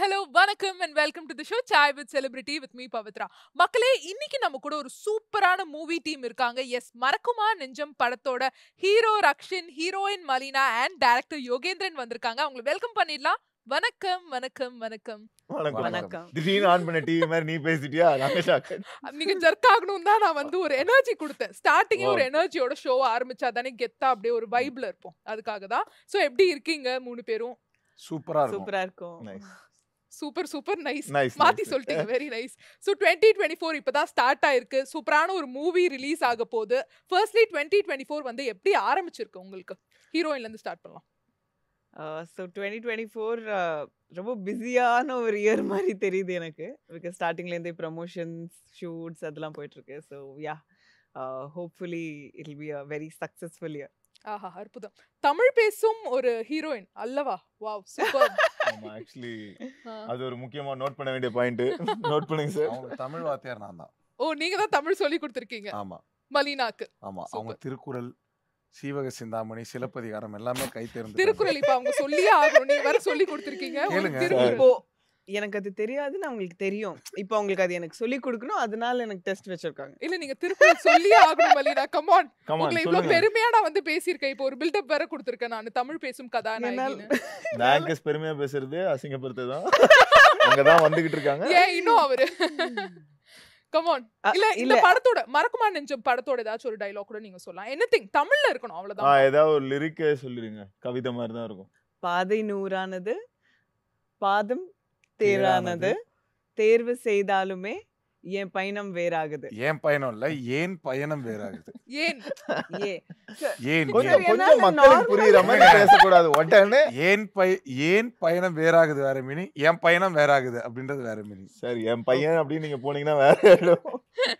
Hello வணக்கம் and welcome to the show Chai with celebrity with me Pavithra மக்களே இன்னைக்கு நம்ம கூட ஒரு சூப்பரான மூவி டீம் இருக்காங்க எஸ் மறக்குமா நெஞ்சம் படத்தோட hero Rakshin heroine Malina and director Yogendran வந்திருக்காங்க அவங்களை வெல்கம் பண்ணிடலாம் வணக்கம் வணக்கம் வணக்கம் வணக்கம் திடீர்னு நீ பேசிட்டியா நீங்க ஜர்க் தான் நான் வந்து ஒரு எனர்ஜி கொடுத்தேன் ஸ்டார்டிங்கே ஒரு எனர்ஜியோட ஷோ ஆரம்பிச்சா தானே கெத்தா அப்படியே ஒரு வைப்ல இருப்போம் அதுக்காக தான் எப்படி இருக்கீங்க மூணு பேரும் சூப்பரா சூப்பரா இருக்கும் சூப்பர் சூப்பர் நைஸ் மாத்தி சொல்லிட்டு very nice so twenty twenty four இப்போ தான் ஸ்டார்ட் ஆயிருக்கு சூப்பரான ஒரு மூவி ரிலீஸ் ஆக போகுது ஃபர்ஸ்ட்லி டுவெண்ட்டி டுவெண்ட்டி ஃபோர் வந்து எப்படி ஆரம்பிச்சிருக்கு உங்களுக்கு ஹீரோயின்லேருந்து ஸ்டார்ட் பண்ணலாம் ஸோ டுவெண்ட்டி டுவெண்ட்டி ஃபோர் ரொம்ப பிஸியான ஒரு இயர் மாதிரி தெரியுது எனக்கு பிகாஸ் ஸ்டார்டிங்லேருந்தே ப்ரமோஷன்ஸ் ஷூட்ஸ் அதெல்லாம் போயிட்டுருக்கு so ya hopefully it be a very successful year ஆஹா அற்புதம் தமிழ் பேசும் ஒரு ஹீரோயின் அல்லவா வாவ் சூப்பர் ஆக்சுவலி அது ஒரு முக்கியமா நோட் பண்ண வேண்டிய பாயிண்ட் நோட் பண்ணுங்க சார் அவங்க தமிழ் வாத்தியார் நான் தான் ஓ நீங்க தான் தமிழ் சொல்லி கொடுத்துருக்கீங்க ஆமா மலினாக்கு ஆமா அவங்க திருக்குறள் சீவக சிந்தாமணி சிலப்பதிகாரம் எல்லாமே கை திருக்குறள் இப்ப அவங்க சொல்லியே ஆகணும் நீங்க வேற சொல்லி கொடுத்துருக்கீங்க கேளுங்க எனக்கு அது தெரியாதுன்னு அவங்களுக்கு தெரியும் இப்போ அவங்களுக்கு அது எனக்கு சொல்லி கொடுக்கணும் அதனால எனக்கு டெஸ்ட் வச்சிருக்காங்க இல்ல நீங்க திருப்பி சொல்லி ஆகணும் வலிடா கமான் உங்களை இவ்வளவு பெருமையா நான் வந்து பேசியிருக்கேன் இப்போ ஒரு பில்டப் வேற கொடுத்துருக்கேன் நான் தமிழ் பேசும் கதாநாயகி பெருமையா பேசுறது அசிங்கப்படுத்துதான் அங்கதான் வந்துகிட்டு இருக்காங்க ஏன் இன்னும் அவரு கமான் இல்ல இல்ல படத்தோட மறக்குமா நெஞ்சம் படத்தோட ஏதாச்சும் ஒரு டைலாக் கூட நீங்க சொல்லலாம் எனிதிங் தமிழ்ல இருக்கணும் அவ்வளவுதான் ஏதாவது ஒரு லிரிக்கே சொல்லிருங்க கவிதை மாதிரி தான் இருக்கும் பாதை நூறானது பாதம் தேரானது தேர்வு செய்தாலுமே என் பயணம் வேறாகுது என் பயணம் இல்ல ஏன் பயணம் வேறாகுது ஏன் கொஞ்சம் கொஞ்சம் மக்களுக்கு புரியுற மாதிரி பேசக்கூடாது உடனே ஏன் பய ஏன் பயணம் வேறாகுது வேற மீனி என் பயணம் வேறாகுது அப்படின்றது வேற மீனி சரி என் பையன் அப்படின்னு நீங்க போனீங்கன்னா வேற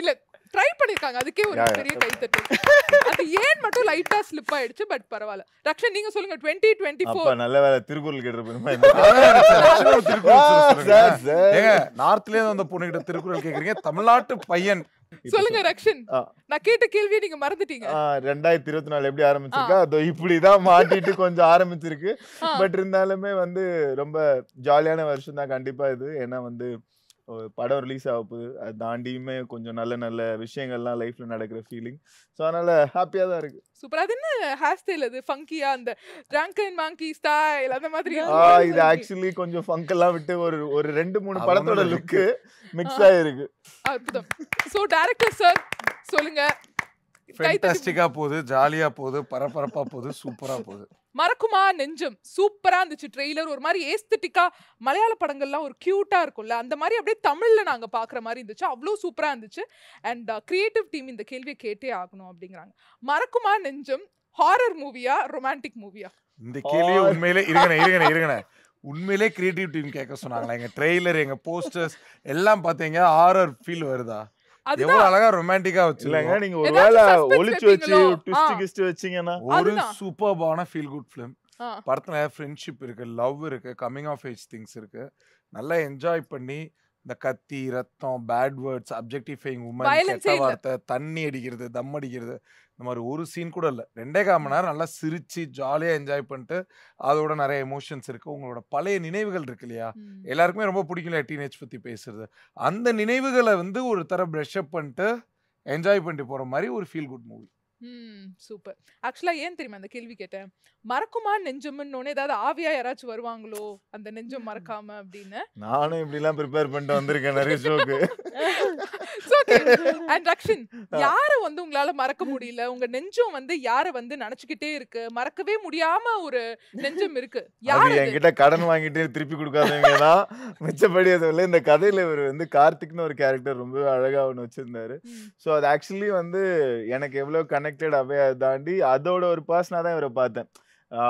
இல்ல ட்ரை பண்ணிருக்காங்க அதுக்கே ஒரு பெரிய தட்டு அது ஏன் மட்டும் லைட்டா ஸ்லிப் ஆயிடுச்சு பட் பரவாயில்ல ரக்ஷன் நீங்க சொல்லுங்க டுவெண்ட்டி டுவெண்ட்டி ஃபோர் நல்ல வேலை திருக்குறள் இருந்து வந்த அந்த பொண்ணுகிட்ட திருக்குறள் கேக்குறீங்க தமிழ்நாட்டு பையன் சொல்லுங்க ரக்ஷன் நான் கேட்ட கேள்வியை நீங்க மறந்துட்டீங்க ரெண்டாயிரத்தி இருபத்தி நாலு எப்படி ஆரம்பிச்சிருக்கா அதோ இப்படிதான் மாட்டிட்டு கொஞ்சம் ஆரம்பிச்சிருக்கு பட் இருந்தாலுமே வந்து ரொம்ப ஜாலியான வருஷம் தான் கண்டிப்பா இது ஏன்னா வந்து படம் ரிலீஸ் ஆக போகுது அதை தாண்டியுமே கொஞ்சம் நல்ல நல்ல விஷயங்கள்லாம் லைஃப்பில் நடக்கிற ஃபீலிங் ஸோ அதனால் ஹாப்பியாக தான் இருக்குது சூப்பர் அது என்ன ஹேர் ஸ்டைல் அது ஃபங்கியா அந்த அண்ட் மாங்கி ஸ்டைல் அந்த மாதிரி ஆ இது ஆக்சுவலி கொஞ்சம் ஃபங்க் எல்லாம் விட்டு ஒரு ஒரு ரெண்டு மூணு படத்தோட லுக் மிக்ஸ் ஆயிருக்கு அற்புதம் ஸோ டேரக்டர் சார் சொல்லுங்க ஃபென்டாஸ்டிக்கா போகுது ஜாலியாக போகுது பரபரப்பாக போகுது சூப்பராக போகுது மறக்குமா நெஞ்சம் சூப்பராக இருந்துச்சு ட்ரெய்லர் ஒரு மாதிரி ஏஸ்தட்டிக்கா மலையாள படங்கள்லாம் ஒரு க்யூட்டாக இருக்கும்ல அந்த மாதிரி அப்படியே தமிழில் நாங்கள் பார்க்குற மாதிரி இருந்துச்சு அவ்வளோ சூப்பராக இருந்துச்சு அண்ட் க்ரியேட்டிவ் டீம் இந்த கேள்வியை கேட்டே ஆகணும் அப்படிங்கிறாங்க மறக்குமா நெஞ்சம் ஹாரர் மூவியா ரொமான்டிக் மூவியா இந்த கேள்வி உண்மையிலே இருங்கண்ணே இருங்கண்ணே இருங்கண்ணே உண்மையிலே கிரியேட்டிவ் டீம் கேட்க சொன்னாங்களா எங்க ட்ரெய்லர் எங்க போஸ்டர்ஸ் எல்லாம் பார்த்தீங்க ஹாரர் ஃபீல் வருதா அழகா ரொமான்டிக்கா வச்சு கிஸ்ட் வச்சீங்கன்னா ஒரு சூப்பர்பான குட் படத்துல ஃப்ரெண்ட்ஷிப் இருக்கு லவ் இருக்கு கமிங் ஆஃப் ஏஜ் திங்ஸ் இருக்கு நல்லா என்ஜாய் பண்ணி இந்த கத்தி ரத்தம் பேட் வேர்ட்ஸ் அப்ஜெக்டிஃபைங் உமன் கெட்ட வார்த்தை தண்ணி அடிக்கிறது தம் அடிக்கிறது இந்த மாதிரி ஒரு சீன் கூட இல்லை ரெண்டே கால் மணி நேரம் நல்லா சிரித்து ஜாலியாக என்ஜாய் பண்ணிட்டு அதோட நிறைய எமோஷன்ஸ் இருக்குது உங்களோட பழைய நினைவுகள் இருக்கு இல்லையா எல்லாருக்குமே ரொம்ப பிடிக்கல டீனேஜ் பற்றி பேசுறது அந்த நினைவுகளை வந்து ஒரு தர ப்ரெஷ்அப் பண்ணிட்டு என்ஜாய் பண்ணிட்டு போகிற மாதிரி ஒரு ஃபீல் குட் மூவி ம் சூப்பர் ஆக்சுவலாக ஏன் தெரியுமா அந்த கேள்வி கேட்டேன் மறக்குமா நெஞ்சம்னு ஏதாவது ஆவியா யாராச்சும் வருவாங்களோ அந்த நெஞ்சம் மறக்காம அப்படின்னு நானும் இப்படிலாம் ப்ரிப்பேர் பண்ணிட்டு வந்திருக்கேன் நிறைய ஷோக்கு அண்ட் யார வந்து உங்களால மறக்க முடியல உங்க நெஞ்சம் வந்து யார வந்து நினைச்சுக்கிட்டே இருக்கு மறக்கவே முடியாம ஒரு நெஞ்சம் இருக்கு யாரு என்கிட்ட கடன் வாங்கிட்டு திருப்பி கொடுக்காதவங்க தான் மிச்சப்படி அதுல இந்த கதையில இவர் வந்து கார்த்திக்னு ஒரு கேரக்டர் ரொம்ப அழகா ஒன்று வச்சிருந்தாரு சோ அது ஆக்சுவலி வந்து எனக்கு எவ்வளவு கனெக்டட் அவையா தாண்டி அதோட ஒரு பர்சனா தான் இவரை பார்த்தேன்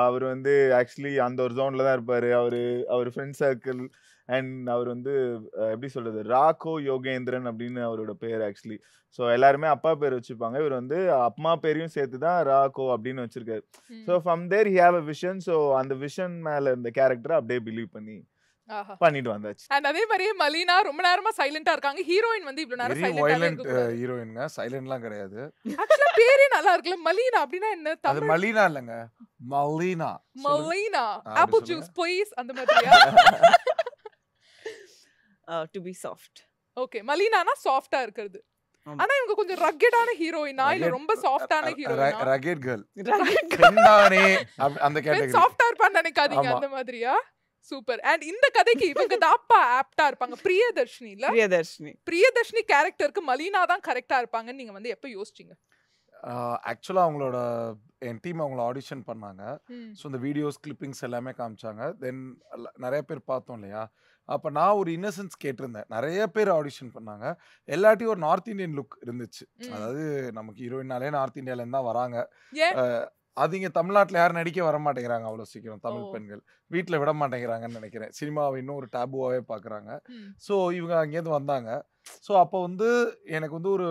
அவர் வந்து ஆக்சுவலி அந்த ஒரு ஜோனில் தான் இருப்பார் அவர் அவர் ஃப்ரெண்ட் சர்க்கிள் அண்ட் அவர் வந்து எப்படி சொல்றது ராகோ யோகேந்திரன் அப்படின்னு அவரோட பேர் ஆக்சுவலி ஸோ எல்லாருமே அப்பா பேர் வச்சுப்பாங்க இவர் வந்து அம்மா பேரையும் சேர்த்து தான் ராகோ அப்படின்னு வச்சிருக்காரு so from there he have a vision so அந்த விஷன் மேல இருந்த கேரக்டர் அப்படியே பிலீவ் பண்ணி பண்ணிட்டு வந்தாச்சு அண்ட் அதே மாதிரியே மலினா ரொம்ப நேரமா சைலண்டா இருக்காங்க ஹீரோயின் வந்து இவ்வளவு நேரம் சைலண்டா ஹீரோயின்ங்க சைலண்ட்லாம் கிடையாது ஆக்சுவலா பேரே நல்லா இருக்கல மலீனா அப்படினா என்ன அது மலீனா இல்லங்க Malina Malina apple juice please அந்த மாதிரியா டு பி சாஃப்ட் ஓகே மலினானா சாஃப்டா இருக்கிறது ஆனா இவங்க கொஞ்சம் ரக்கெட்டான ஹீரோயினா இல்ல ரொம்ப சாஃப்டான ஹீரோயினா ரக்கெட் கேர்ள் ரக்கெட்டானே அந்த கேட்டகரி சாஃப்டா இருப்பான்னு நினைக்காதீங்க அந்த மாதிரியா சூப்பர் அண்ட் இந்த கதைக்கு இவங்க தாப்பா ஆப்டா இருப்பாங்க பிரியதர்ஷினி இல்ல பிரியதர்ஷினி பிரியதர்ஷினி கேரக்டருக்கு மலீனா தான் கரெக்டா இருப்பாங்கன்னு நீங்க வந்து எப்ப யோசிச்சீங்க ஆக்சுவலாக அவங்களோட என் டீம் அவங்கள ஆடிஷன் பண்ணாங்க ஸோ இந்த வீடியோஸ் கிளிப்பிங்ஸ் எல்லாமே காமிச்சாங்க தென் நிறைய பேர் பார்த்தோம் இல்லையா அப்போ நான் ஒரு இன்னசென்ஸ் கேட்டிருந்தேன் நிறைய பேர் ஆடிஷன் பண்ணாங்க எல்லாத்தையும் ஒரு நார்த் இந்தியன் லுக் இருந்துச்சு அதாவது நமக்கு ஹீரோயின்னாலே நார்த் இந்தியாவிலேருந்து தான் வராங்க அது தமிழ்நாட்டில் யாரும் நடிக்க வர மாட்டேங்கிறாங்க அவ்வளோ சீக்கிரம் தமிழ் பெண்கள் வீட்டில் விட மாட்டேங்கிறாங்கன்னு நினைக்கிறேன் சினிமாவை இன்னும் ஒரு டேபுவாகவே பார்க்குறாங்க ஸோ இவங்க அங்கேருந்து வந்தாங்க ஸோ அப்போ வந்து எனக்கு வந்து ஒரு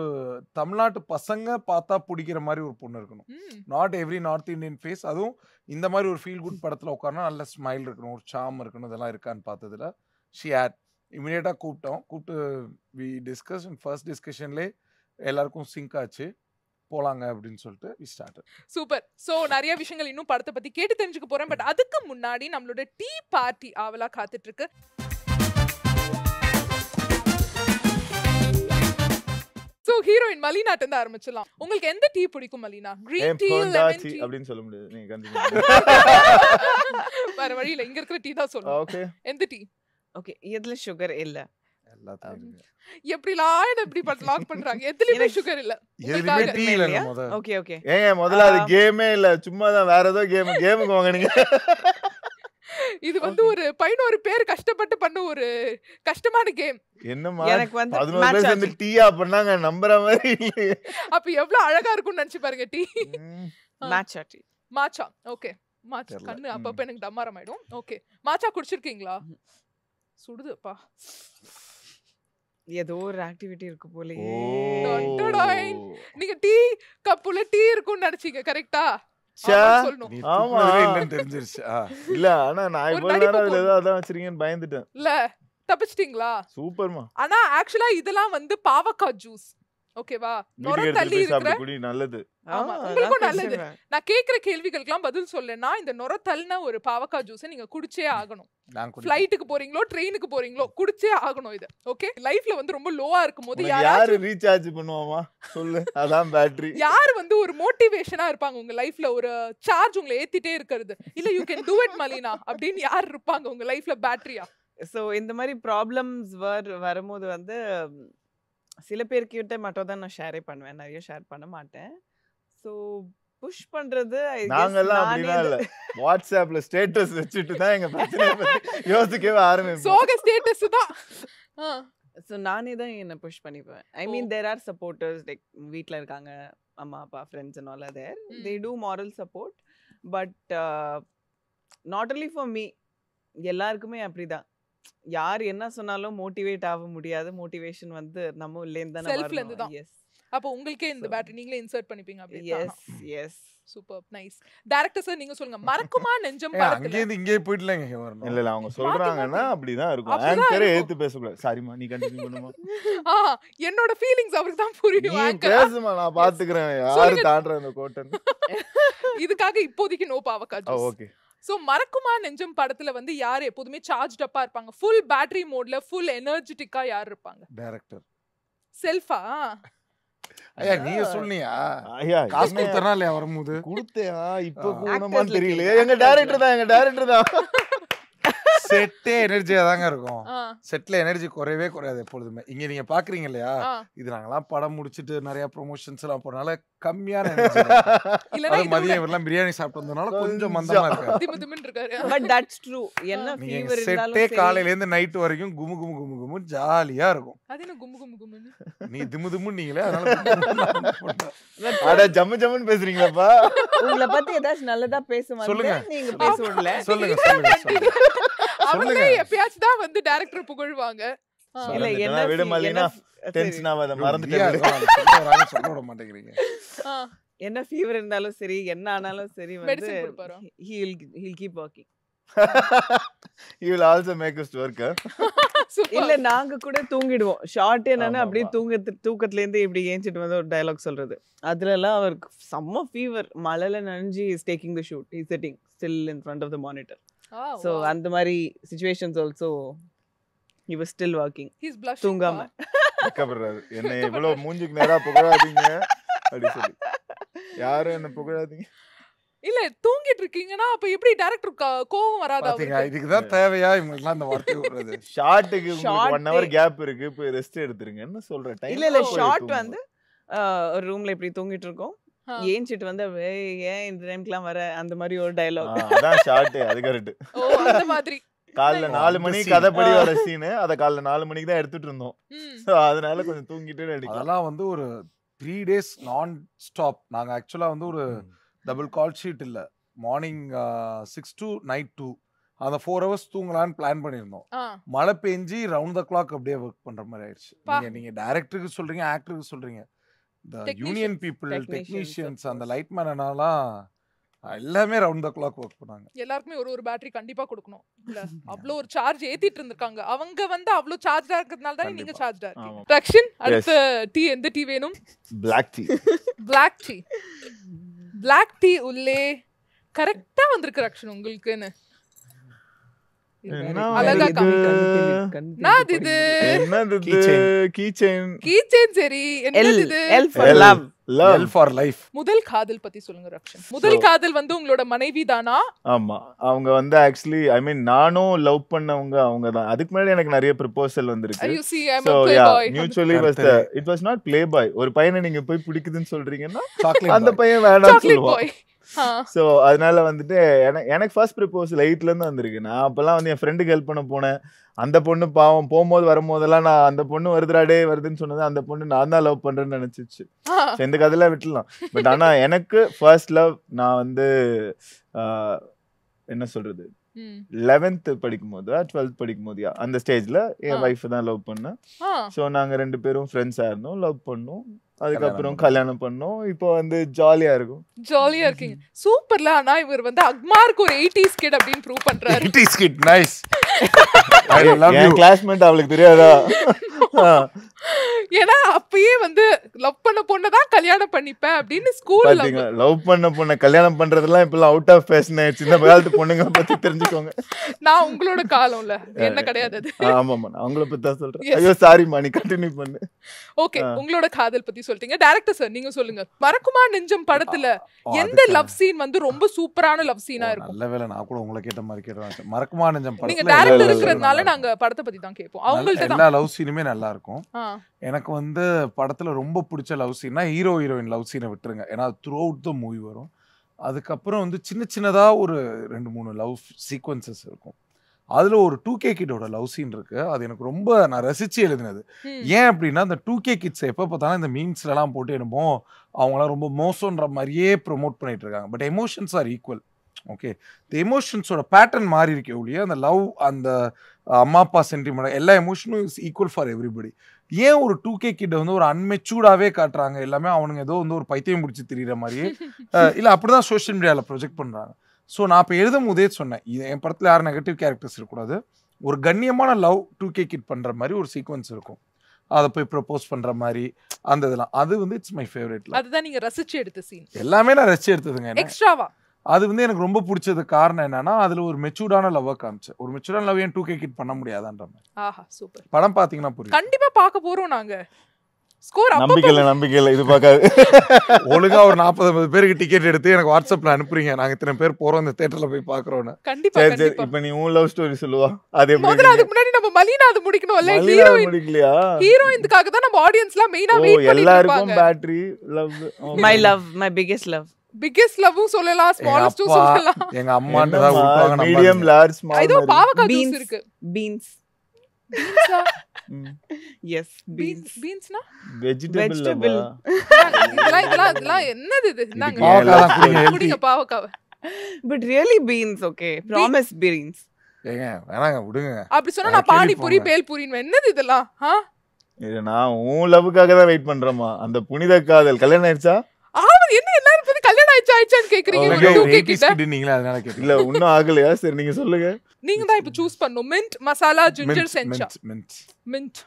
தமிழ்நாட்டு பசங்க பார்த்தா பிடிக்கிற மாதிரி ஒரு பொண்ணு இருக்கணும் not every north Indian face அதுவும் இந்த மாதிரி ஒரு ஃபீல் குட் படத்தில் உட்காருனா நல்ல ஸ்மைல் இருக்கணும் ஒரு சாம் இருக்கணும் இதெல்லாம் இருக்கான்னு பார்த்ததில் ஷி ஆட் இமீடியட்டாக கூப்பிட்டோம் கூப்பிட்டு வி டிஸ்கஸ் ஃபர்ஸ்ட் டிஸ்கஷன்லே எல்லாருக்கும் சிங்க் ஆச்சு போலாங்க அப்படின்னு சொல்லிட்டு வி ஸ்டார்ட் சூப்பர் ஸோ நிறைய விஷயங்கள் இன்னும் படத்தை பற்றி கேட்டு தெரிஞ்சுக்க போகிறேன் பட் அதுக்கு முன்னாடி நம்மளோட டீ பார்ட்டி ஆவலாக காத்துட்ருக்கு சோ ஹீரோயின் மலினாட்ட இருந்து ஆரம்பிச்சிடலாம் உங்களுக்கு எந்த டீ பிடிக்கும் Malina green tea lemon tea அப்படின்னு சொல்ல முடியாது நீங்க கண்டிப்பா வேற வழியில இங்க இருக்கிற டீ தான் சொல்லுங்க எந்த டீ ஓகே எதுல சுகர் இல்ல எப்படிலாம் லாக் பண்றாங்க எதுலயுமே சுகர் இல்ல முதல்ல அது கேமே இல்ல வேற ஏதோ கேம் கேமுக்கு இது வந்து ஒரு கஷ்டப்பட்டு பண்ண ஒரு கஷ்டமான கேம் வந்து டீயா பண்ணாங்க நம்புற மாதிரி அப்ப அழகா இருக்கும்னு நினைச்சு பாருங்க மாச்சா ஓகே கண்ணு எனக்கு ஆயிடும் ஓகே குடிச்சிருக்கீங்களா சுடுதுப்பா ஏதோ ஒரு ஆக்டிவிட்டி இருக்கு போல நீங்க டீ கப்புல டீ இருக்கும்னு நினைச்சீங்க கரெக்டா தெரிஞ்சிருச்சு இல்ல ஆனா நான் அதான் பயந்துட்டேன் இல்ல தப்பிச்சிட்டீங்களா சூப்பர்மா ஆனா ஆக்சுவலா இதெல்லாம் வந்து பாவக்காய் ஜூஸ் ஓகேவா நுரம் தள்ளி இருக்கிற நல்லது உங்களுக்கும் நல்லது நான் கேக்குற கேள்விகளுக்கெல்லாம் பதில் சொல்லேன்னா இந்த நுர தள்ளின ஒரு பாவக்காய் ஜூஸை நீங்க குடிச்சே ஆகணும் ஃப்ளைட்டுக்கு போறீங்களோ ட்ரெயினுக்கு போறீங்களோ குடிச்சே ஆகணும் இது ஓகே லைஃப்ல வந்து ரொம்ப லோவா இருக்கும் போது யாரு ரீசார்ஜ் பண்ணுவாமா சொல்லு அதான் பேட்டரி யார் வந்து ஒரு மோட்டிவேஷனா இருப்பாங்க உங்க லைஃப்ல ஒரு சார்ஜ் உங்களை ஏத்திட்டே இருக்கிறது இல்ல you can do it Malina அப்படின்னு யார் இருப்பாங்க உங்க லைஃப்ல பேட்டரியா ஸோ இந்த மாதிரி ப்ராப்ளம்ஸ் வர் வரும்போது வந்து சில பேர்கிட்ட மட்டும் தான் நான் ஷேரே பண்ணுவேன் நிறைய ஷேர் பண்ண மாட்டேன் ஸோ புஷ் பண்றது நாங்கெல்லாம் அப்படிலாம் இல்ல வாட்ஸ்அப்ல ஸ்டேட்டஸ் வச்சுட்டு தான் எங்க பத்தி யோசிக்கவே ஆரம்பிப்போம் சோக ஸ்டேட்டஸ் தான் ஸோ நானே தான் என்னை புஷ் பண்ணிப்பேன் I mean there are supporters like வீட்டில் இருக்காங்க அம்மா அப்பா friends and all there they do moral support but not only for me எல்லாருக்குமே அப்படி தான் யார் என்ன சொன்னாலும் மோட்டிவேட் ஆக முடியாது மோட்டிவேஷன் வந்து நம்ம இல்லேன்னு தான் செல்ஃப்ல இருந்து தான் எஸ் அப்போ உங்களுக்கே இந்த பேட்டரி நீங்களே இன்சர்ட் பண்ணிப்பீங்க அப்படி yes yes super nice director sir நீங்க சொல்லுங்க மறக்குமா நெஞ்சம் படத்துல அங்கே இங்கே வரணும் இல்ல இல்ல அவங்க சொல்றாங்கன்னா அப்படிதான் இருக்கும் ஆங்கர் ஏத்து பேசக்கூடாது சாரிமா நீ கண்டினியூ பண்ணுமா ஆ என்னோட ஃபீலிங்ஸ் அவருக்கு தான் புரியும் ஆங்கர் பேசுமா நான் பாத்துக்கறேன் யாரு தாண்டற அந்த கோட்டன் இதுக்காக இப்போதைக்கு நோ பாவக்கா ஓகே ஸோ மறக்குமா நெஞ்சம் படத்துல வந்து யார் எப்போதுமே சார்ஜ் அப்பா இருப்பாங்க ஃபுல் பேட்டரி மோட்ல ஃபுல் எனர்ஜெட்டிக்கா யார் இருப்பாங்க டைரக்டர் செல்ஃபா ஐயா நீ சொன்னியா ஐயா காசு கொடுத்தனா இல்லையா வரும்போது கொடுத்தேன் இப்ப கூடமான்னு தெரியல எங்க டைரக்டர் தான் எங்க டைரக்டர் தான் செட்டே எனர்ஜியா தாங்க இருக்கும் செட்ல எனர்ஜி குறையவே குறையாது எப்பொழுதுமே இங்க நீங்க பாக்குறீங்க இல்லையா இது நாங்கெல்லாம் படம் முடிச்சிட்டு நிறைய ப்ரொமோஷன்ஸ் எல்லாம் போனால கம்மியான மதியம் எல்லாம் பிரியாணி சாப்பிட்டு வந்தனால கொஞ்சம் மந்தமா இருக்கு செட்டே காலையில இருந்து நைட் வரைக்கும் குமு குமு குமு குமு ஜாலியா இருக்கும் நீ திமு திமு நீங்களே அதனால ஜம்மு ஜம்முன்னு பேசுறீங்களாப்பா உங்களை பத்தி ஏதாச்சும் நல்லதா பேசுவாங்க நீங்க பேச விடல சொல்லுங்க சொல்லுங்க அவங்களே எப்பயாச்சும் தான் வந்து டைரக்டர் புகழ்வாங்க இல்ல என்ன விடுமலினா டென்ஷன் ஆகாத மறந்துட்டேன் சொல்ல விட மாட்டேங்கிறீங்க என்ன ஃபீவர் இருந்தாலும் சரி என்ன ஆனாலும் சரி வந்து he will he will keep working you will also make us work இல்ல நாங்க கூட தூங்கிடுவோம் ஷார்ட் என்னன்னா அப்படியே தூங்க தூக்கத்துல இருந்து இப்படி ஏஞ்சிட்டு வந்து ஒரு டயலாக் சொல்றது அதுல எல்லாம் அவருக்கு செம்ம ஃபீவர் மழையில நனைஞ்சு is taking the shoot is setting still in front of the monitor so oh, அந்த மாதிரி situations also he was still walking he's flush தூங்காம கபறாரு என்ன இவ்வளோ மூஞ்சிக்கு நேரா புகழாதீங்க அப்படி சொல்லி யாரும் என்ன புகழாதீங்க இல்ல தூங்கிட்டு இருக்கீங்கன்னா அப்ப எப்படி டைரக்டர் கோவம் வராதா இதுக்கு தான் தேவையா இவங்களுக்கு அந்த வார்த்தை விடுறது ஷாட்டுக்கு உங்களுக்கு 1 ஹவர் கேப் இருக்கு போய் ரெஸ்ட் எடுத்துருங்கன்னு சொல்ற டைம் இல்ல இல்ல ஷாட் வந்து ஒரு ரூம்ல இப்படி தூங்கிட்டு இருக்கோம் ஏஞ்சிட்டு வந்து ஏன் இந்த டைம்க்குலாம் வர அந்த மாதிரி ஒரு டயலாக் அதான் ஷார்ட் அது கரெக்ட் ஓ அந்த மாதிரி காலைல நாலு மணி கதைப்படி வர சீனு அதை காலைல நாலு மணிக்கு தான் எடுத்துட்டு இருந்தோம் அதனால கொஞ்சம் தூங்கிட்டு அடிக்கும் அதெல்லாம் வந்து ஒரு த்ரீ டேஸ் நான் ஸ்டாப் நாங்கள் ஆக்சுவலாக வந்து ஒரு டபுள் கால் ஷீட் இல்லை morning six to night two அந்த ஃபோர் ஹவர்ஸ் தூங்கலான்னு பிளான் பண்ணியிருந்தோம் மழை பெஞ்சி ரவுண்ட் த கிளாக் அப்படியே ஒர்க் பண்ணுற மாதிரி ஆயிடுச்சு நீங்கள் நீங்கள் டேரக்டருக்கு சொல்கிறீங்க ஆக்டருக்கு சொல்கிறீங்க இந்த யூனியன் பீப்புள் டெக்னீஷியன்ஸ் அந்த லைட் என்னலாம் எல்லாமே ரவுண்ட் த கிளாக் ஒர்க் பண்ணாங்க எல்லாருக்குமே ஒரு ஒரு பேட்டரி கண்டிப்பா கொடுக்கணும் இல்ல அவ்வளவு ஒரு சார்ஜ் ஏத்திட்டு இருந்திருக்காங்க அவங்க வந்து அவ்வளவு சார்ஜா இருக்கிறதுனால தான் நீங்க சார்ஜா இருக்கீங்க ரக்ஷன் அடுத்த டீ எந்த டீ வேணும் black tea black tea black tea உள்ளே கரெக்டா வந்திருக்கு ரக்ஷன் உங்களுக்குன்னு முதல் காதல் பத்தி சொல்லுங்க முதல் காதல் வந்து உங்களோட மனைவி தானா ஆமா அவங்க வந்து ஆக்சுவலி ஐ மீன் நானும் லவ் பண்ணவங்க அவங்க தான் அதுக்கு முன்னாடி எனக்கு நிறைய ப்ரொபோசல் வந்திருக்கு mutually was it was not play boy ஒரு பையனை நீங்க போய் பிடிக்குதுன்னு சொல்றீங்கன்னா அந்த பையன் வேணாம் சொல்லுவான் ஸோ அதனால வந்துட்டு எனக்கு எனக்கு ஃபர்ஸ்ட் ப்ரிப்போசல் எயிட்லேருந்து வந்திருக்கு நான் அப்போல்லாம் வந்து என் ஃப்ரெண்டுக்கு ஹெல்ப் பண்ண போனேன் அந்த பொண்ணு பாவம் போகும்போது வரும்போதெல்லாம் நான் அந்த பொண்ணு வருதுடாடே வருதுன்னு சொன்னது அந்த பொண்ணு நான் தான் லவ் பண்ணுறேன்னு நினச்சிச்சு ஸோ இந்த கதையெல்லாம் விட்டுலாம் பட் ஆனால் எனக்கு ஃபர்ஸ்ட் லவ் நான் வந்து என்ன சொல்கிறது லெவன்த் படிக்கும் போது டுவெல்த் படிக்கும் போதியா அந்த ஸ்டேஜில் என் ஒய்ஃப் தான் லவ் பண்ணேன் ஸோ நாங்கள் ரெண்டு பேரும் ஃப்ரெண்ட்ஸாக இருந்தோம் லவ் பண்ணோம் அதுக்கப்புறம் கல்யாணம் பண்ணோம் இப்போ வந்து ஜாலியா இருக்கும் ஜாலியா இருக்கீங்க சூப்பர்ல ஆனா இவர் வந்து அக்மார்க்கு ஒரு எயிட்டி ஸ்கிட் அப்படின்னு ப்ரூவ் பண்றாரு எயிட்டி ஸ்கிட் நைஸ் கிளாஸ்மேட் அவளுக்கு தெரியாதா ஏன்னா அப்பயே வந்து லவ் பண்ண பொண்ணை தான் கல்யாணம் பண்ணிப்பேன் அப்படின்னு ஸ்கூல் லவ் பண்ண பொண்ணை கல்யாணம் பண்றதெல்லாம் இப்ப அவுட் ஆஃப் ஃபேஷன் ஆயிடுச்சு இந்த காலத்து பொண்ணுங்க பத்தி தெரிஞ்சுக்கோங்க நான் உங்களோட காலம் இல்ல என்ன கிடையாது ஆமா ஆமாமா அவங்கள உங்களை பத்தி தான் சொல்றேன் ஐயோ சாரி மணி கண்டினியூ பண்ணு ஓகே உங்களோட காதல் பத்தி சொல்றீங்க டைரக்டர் சார் நீங்க சொல்லுங்க மறக்குமா நெஞ்சம் படத்துல எந்த லவ் சீன் வந்து ரொம்ப சூப்பரான லவ் சீனா இருக்கும் நல்ல வேளை நான் கூட உங்களை கேட்ட மாதிரி கேட்டேன் மறக்குமா நெஞ்சம் படத்துல நீங்க டைரக்டர் இருக்கிறதுனால நாங்க படத்தை பத்தி தான் கேட்போம் அவங்கள்ட்ட எல்லா லவ் சீனுமே நல்லா இருக்கும் எனக்கு வந்து படத்துல ரொம்ப பிடிச்ச லவ் சீன்னா ஹீரோ ஹீரோயின் லவ் சீனை விட்டுருங்க ஏன்னா த்ரூ அவுட் த மூவி வரும் அதுக்கப்புறம் வந்து சின்ன சின்னதாக ஒரு ரெண்டு மூணு லவ் சீக்வன்சஸ் இருக்கும் அதில் ஒரு டூ கே கிட்டோட லவ் சீன் இருக்குது அது எனக்கு ரொம்ப நான் ரசித்து எழுதினது ஏன் அப்படின்னா அந்த டூ கே கிட்ஸ் எப்போ பார்த்தாலும் இந்த மீன்ஸ்லலாம் போட்டு என்னமோ அவங்களாம் ரொம்ப மோசன்ற மாதிரியே ப்ரொமோட் பண்ணிட்டு இருக்காங்க but emotions are equal okay இந்த எமோஷன்ஸோட பேட்டர்ன் மாறி இருக்கே ஒழிய அந்த லவ் அந்த அம்மா அப்பா சென்டிமெண்ட் எல்லா எமோஷனும் இஸ் ஈக்குவல் ஃபார் எவ்ரிபடி ஏன் ஒரு டூ கே கிட்ட வந்து ஒரு அன்மெச்சூர்டாவே காட்டுறாங்க எல்லாமே அவனுங்க ஏதோ வந்து ஒரு பைத்தியம் பிடிச்சி தெரியுற மாதிரி இல்லை அப்படி தான் சோஷியல் மீடியாவில் ப்ரொஜெக்ட் பண்ணுறாங்க ஸோ நான் இப்போ எழுதும் போதே சொன்னேன் இது என் படத்தில் யாரும் நெகட்டிவ் கேரக்டர்ஸ் இருக்கக்கூடாது ஒரு கண்ணியமான லவ் டூ கே கிட் பண்ணுற மாதிரி ஒரு சீக்வன்ஸ் இருக்கும் அதை போய் ப்ரப்போஸ் பண்ணுற மாதிரி அந்த இதெல்லாம் அது வந்து இட்ஸ் மை ஃபேவரட் அதுதான் நீங்கள் ரசிச்சு எடுத்த சீன் எல்லாமே நான் ரசிச்சு எடுத்ததுங்க எக்ஸ்ட்ராவா அது வந்து எனக்கு ரொம்ப பிடிச்சது காரணம் என்னன்னா அதுல ஒரு மெச்சூர்டான லவ்வை காமிச்சு ஒரு மெச்சூர்டான லவ் ஏன் டூ கே கிட் பண்ண முடியாதான்ற மாதிரி சூப்பர் படம் பாத்தீங்கன்னா புரியும் கண்டிப்பா பார்க்க போறோம் நாங்க ஸ்கோர் நம்பிக்கை இல்லை நம்பிக்கை இல்லை இது பார்க்காது ஒழுங்கா ஒரு நாற்பது ஐம்பது பேருக்கு டிக்கெட் எடுத்து எனக்கு வாட்ஸ்அப்ல அனுப்புறீங்க நாங்க இத்தனை பேர் போறோம் இந்த தேட்டரில் போய் பாக்குறோம்னு கண்டிப்பா சரி சரி இப்போ நீ உன் லவ் ஸ்டோரி சொல்லுவா அதே மாதிரி அதுக்கு முன்னாடி நம்ம மலினா அது முடிக்கணும் இல்ல ஹீரோயின் முடிக்கலையா ஹீரோயினுக்காக தான் நம்ம ஆடியன்ஸ்லாம் மெயினா வெயிட் எல்லாருக்கும் battery love my love my biggest love biggest லவ்வும் சொல்லலாம் ஸ்மாலஸ்டும் சொல்லலாம் எங்க அம்மா தான் மீடியம் லார்ஜ் ஸ்மால் இது பாவக்காய் ஜூஸ் இருக்கு பீன்ஸ் எஸ் பீன்ஸ் பீன்ஸ்னா வெஜிடபிள் இதெல்லாம் இதெல்லாம் என்னது இது இந்தாங்க குடிங்க பாவக்காவை but really beans okay promise beans ஏங்க வேணாங்க விடுங்க அப்படி சொன்னா நான் பாணி பூரி பேல் பூரின்னு என்னது இதெல்லாம் ஆ நான் உன் லவ்வுக்காக தான் வெயிட் பண்றேம்மா அந்த புனித காதல் கல்யாணம் ஆயிடுச்சா ஆவது என்ன எல்லாரும் பேரும் கல்யாணம் ஆயிடுச்சு ஆயிடுச்சான்னு கேக்குறீங்க அதனால கேக்குறீங்க இல்ல இன்னும் ஆகலையா சரி நீங்க சொல்லுங்க நீங்க தான் இப்ப சூஸ் பண்ணும் மின்ட் மசாலா ஜிஞ்சர் செஞ்சா மின்ட் மின்ட்